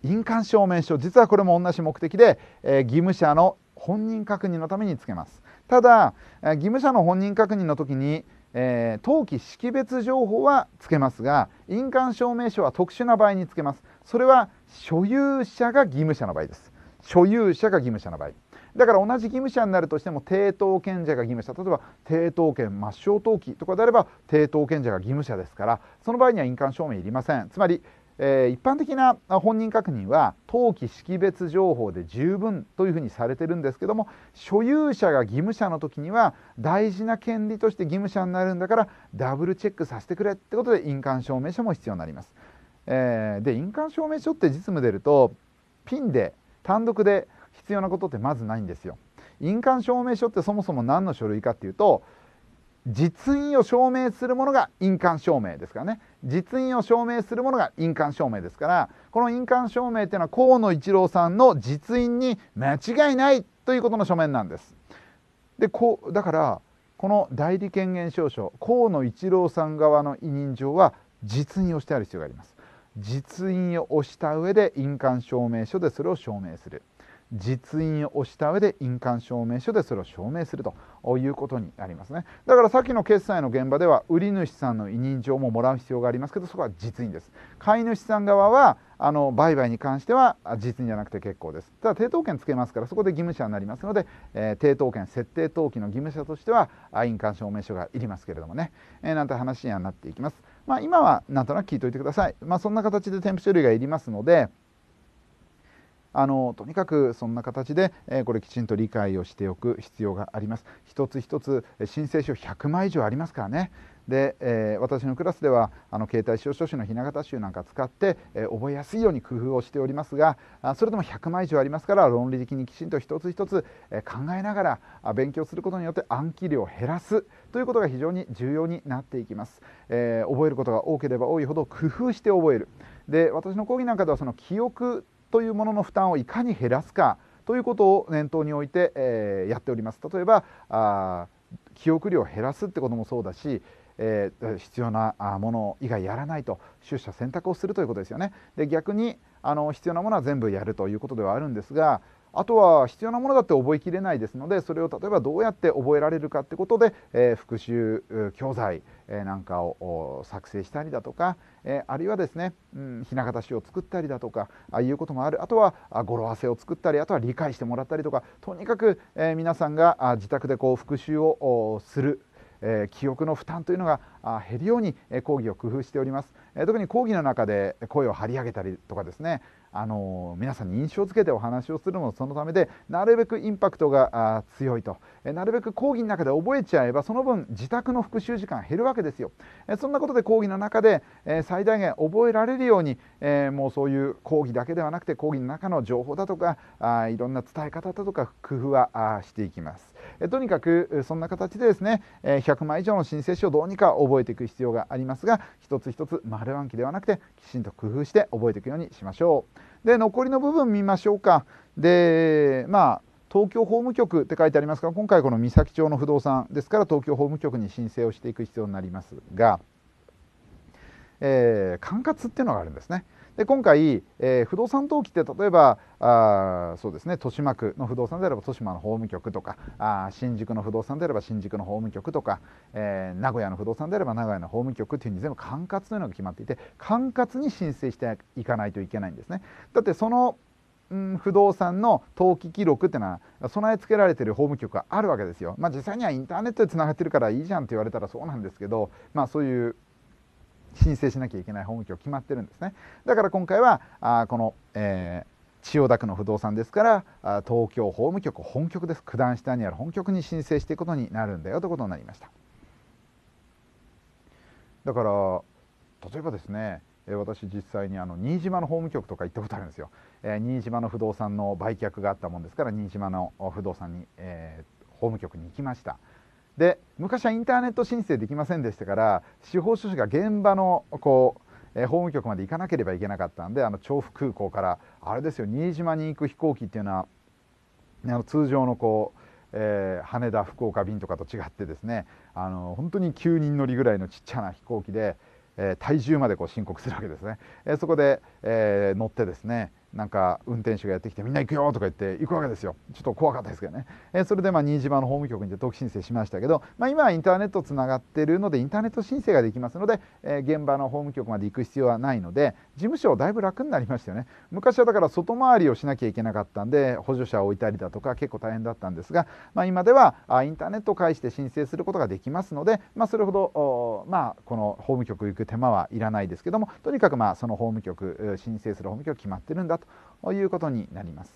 印鑑証明書実はこれも同じ目的で、えー、義務者の本人確認のためにつけますただ、えー、義務者の本人確認の時に、えー、登記識別情報はつけますが印鑑証明書は特殊な場合につけますそれは所有者が義務者の場合です所有者が義務者の場合だから同じ義務者になるとしても抵当権者が義務者例えば抵当権抹消登記とかであれば抵当権者が義務者ですからその場合には印鑑証明いりませんつまり、えー、一般的な本人確認は登記識別情報で十分というふうにされてるんですけども所有者が義務者の時には大事な権利として義務者になるんだからダブルチェックさせてくれってことで印鑑証明書も必要になります。えー、で印鑑証明書って実務出るとピンで単独で必要なことってまずないんですよ。印鑑証明書ってそもそも何の書類かっていうと実印を証明するものが印鑑証明ですからね実印を証明するものが印鑑証明ですからこの印鑑証明っていうのは河野一郎さんの実印に間違いないということの書面なんです。でこうだからこの代理権限証書河野一郎さん側の委任状は実印をしてある必要があります。実印を押した上で印鑑証明書でそれを証明する。実印を押した上で印鑑証明書でそれを証明するということになりますねだからさっきの決済の現場では売主さんの委任状ももらう必要がありますけどそこは実印です買い主さん側はあの売買に関しては実印じゃなくて結構ですただ抵当権つけますからそこで義務者になりますので、えー、抵当権設定登記の義務者としては印鑑証明書がいりますけれどもね、えー、なんて話にはなっていきますまあ、今はなんとなく聞いといてくださいまあ、そんな形で添付書類がいりますのであのとにかくそんな形で、えこれきちんと理解をしておく必要があります。一つ一つ申請書100枚以上ありますからね。で、えー、私のクラスではあの携帯使用書士の雛形集なんか使って、えー、覚えやすいように工夫をしておりますがあそれでも100枚以上ありますから論理的にきちんと一つ一つ、えー、考えながらあ勉強することによって暗記量を減らすということが非常に重要になっていきます、え覚えることが多ければ多いほど工夫して覚えるで私の講義なんかではその記憶というものの負担をいかに減らすかということを念頭において、えー、やっております。例えばあ記憶量を減らすってこともそうだし、えー、必要なもの以外やらないと出社選択をするということですよね。で逆にあの必要なものは全部やるということではあるんですがあとは必要なものだって覚えきれないですのでそれを例えばどうやって覚えられるかってことで、えー、復習教材、えなんかを作成したりだとか、えー、あるいはですね、うん、ひな形詩を作ったりだとかああいうこともあるあとは語呂合わせを作ったりあとは理解してもらったりとかとにかく、えー、皆さんが自宅でこう復習をするえ記憶の負担というのが減るように講義を工夫しております、え特に講義の中で声を張り上げたりとかですね、あの皆さんに印象付けてお話をするのもそのためでなるべくインパクトが強いとなるべく講義の中で覚えちゃえばその分自宅の復習時間減るわけですよそんなことで講義の中で最大限覚えられるようにもうそういう講義だけではなくて講義の中の情報だとかいろんな伝え方だとか工夫はしていきます。えとにかくそんな形でですね、え100枚以上の申請書をどうにか覚えていく必要がありますが一つ一つ丸暗記ではなくてきちんと工夫して覚えていくようにしましょう。で残りの部分見ましょうか。でまあ東京法務局って書いてありますが今回この三崎町の不動産ですから東京法務局に申請をしていく必要になりますが、えー、管轄っていうのがあるんですね。で今回、えー、不動産登記って例えばあそうですね豊島区の不動産であれば豊島の法務局とかあ新宿の不動産であれば新宿の法務局とか、えー、名古屋の不動産であれば名古屋の法務局っていうふうに全部管轄というのが決まっていて管轄に申請していかないといけないんですね。だってそのうん、不動産の登記記録っていうのは備え付けられてる法務局があるわけですよ。まあ、実際にはインターネットでつながってるからいいじゃんって言われたらそうなんですけど、まあ、そういう申請しなきゃいけない法務局決まってるんですねだから今回はあこの、えー、千代田区の不動産ですからあ東京法務局本局です九段下にある本局に申請していくことになるんだよということになりましただから例えばですね私実際にあの新島の法務局とか行ったことあるんですよ、えー、新島の不動産の売却があったもんですから新島の不動産に、えー、法務局に行きましたで昔はインターネット申請できませんでしたから司法書士が現場のこうえ法務局まで行かなければいけなかったんであの調布空港からあれですよ新島に行く飛行機っていうのはあの通常のこう、えー、羽田福岡便とかと違ってですねあの本当に9人乗りぐらいのちっちゃな飛行機で、えー、体重までこう申告するわけですね、えー、そこで、え乗ってですね、なんか運転手がやってきてみんな行くよとか言って行くわけですよちょっと怖かったですけどね、えー、それでまあ新島の法務局に登記申請しましたけど、まあ、今はインターネットつながってるのでインターネット申請ができますので、えー、現場の法務局まで行く必要はないので事務所だいぶ楽になりましたよね昔はだから外回りをしなきゃいけなかったんで補助者を置いたりだとか結構大変だったんですが、まあ、今ではインターネットを介して申請することができますので、まあ、それほどまあこの法務局行く手間はいらないですけどもとにかくまあその法務局申請する法務局決まってるんだということになります。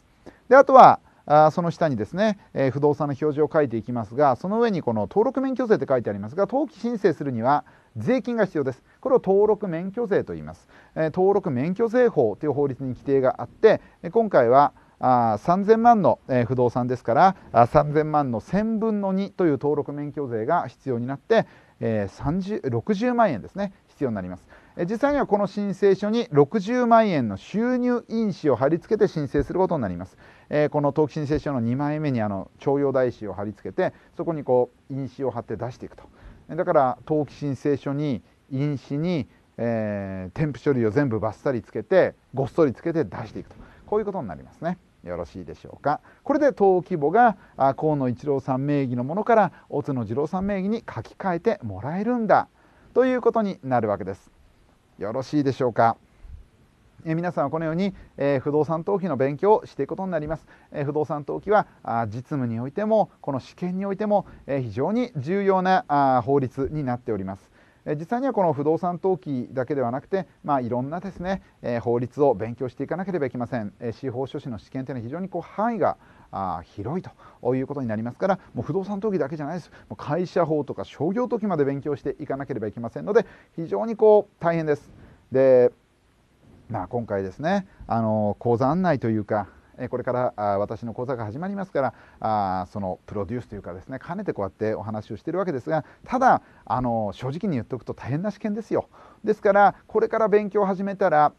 であとはあその下にですね、えー、不動産の表示を書いていきますがその上にこの登録免許税って書いてありますが登記申請するには税金が必要ですこれを登録免許税と言います、えー、登録免許税法という法律に規定があって今回はあ3000万の、えー、不動産ですからあ3000万の1000分の2という登録免許税が必要になって、えー、60万円ですね必要になります。実際にはこの申請書に60万円の収入印紙を貼り付けて申請することになります、えー、この登記申請書の2枚目にあの徴用代紙を貼り付けてそこにこう印紙を貼って出していくとだから登記申請書に印紙に、えー、添付書類を全部バッサリつけてごっそりつけて出していくとこういうことになりますねよろしいでしょうかこれで登記簿が河野一郎さん名義のものから大津野二郎さん名義に書き換えてもらえるんだということになるわけですよろしいでしょうか。え皆さんはこのように、え不動産登記の勉強をしていくことになります、え不動産登記はあ実務においてもこの試験においても、え非常に重要なあ法律になっております、え実際にはこの不動産登記だけではなくて、まあ、いろんなですね、え法律を勉強していかなければいけません、え司法書士の試験というのは非常にこう範囲があ広いということになりますからもう不動産登記だけじゃないですもう会社法とか商業登記まで勉強していかなければいけませんので非常にこう大変です。でまあ、今回ですねあの講座案内というかこれから私の講座が始まりますからそのプロデュースというかですねかねてこうやってお話をしてるわけですがただあの正直に言っておくと大変な試験ですよですからこれから勉強を始めたら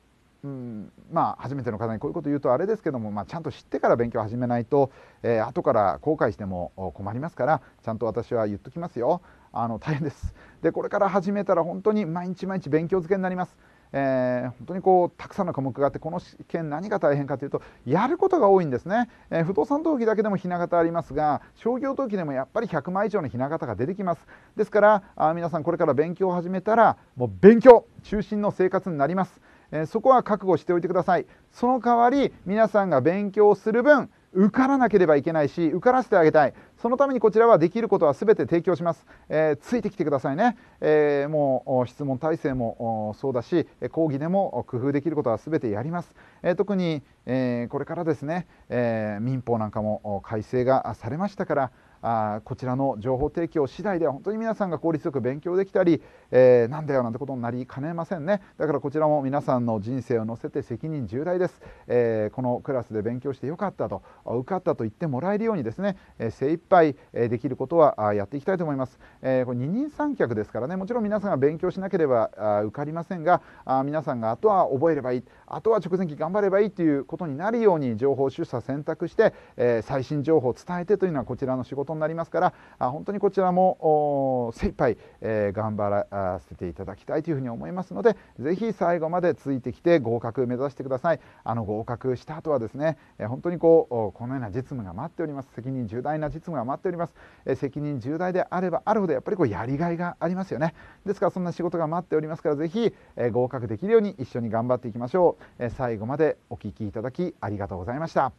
うん、まあ初めての方にこういうこと言うとあれですけども、まあ、ちゃんと知ってから勉強始めないと、えー、後から後悔しても困りますからちゃんと私は言っときますよあの大変ですでこれから始めたら本当に毎日毎日勉強漬けになります、えー、本当にこうたくさんの科目があってこの試験何が大変かというとやることが多いんですね、えー、不動産登記だけでもひな形ありますが商業登記でもやっぱり100枚以上のひな形が出てきますですからあ皆さんこれから勉強を始めたらもう勉強中心の生活になりますえー、そこは覚悟しておいてくださいその代わり皆さんが勉強する分受からなければいけないし受からせてあげたいそのためにこちらはできることは全て提供します、えー、ついてきてくださいね、えー、もう質問体制もそうだし講義でも工夫できることは全てやります、えー、特に、えこれからですね、え民法なんかも改正がされましたからあこちらの情報提供次第では本当に皆さんが効率よく勉強できたり、えー、なんだよなんてことになりかねませんねだからこちらも皆さんの人生を乗せて責任重大です、えー、このクラスで勉強してよかったと受かったと言ってもらえるようにですね、えー、精一杯できることはやっていきたいと思います、えー、これ二人三脚ですからねもちろん皆さんが勉強しなければあ受かりませんがあ皆さんがあとは覚えればいいあとは直前期頑張ればいいということになるように情報取捨選択して、えー、最新情報を伝えてというのはこちらの仕事になりますから本当にこちらも精一杯、え頑張らせていただきたいというふうに思いますので是非最後までついてきて合格目指してくださいあの合格した後はですね、え本当にこうこのような実務が待っております責任重大な実務が待っております、え責任重大であればあるほどやっぱりこうやりがいがありますよねですからそんな仕事が待っておりますから是非、え合格できるように一緒に頑張っていきましょう、え最後までお聴きいただきありがとうございました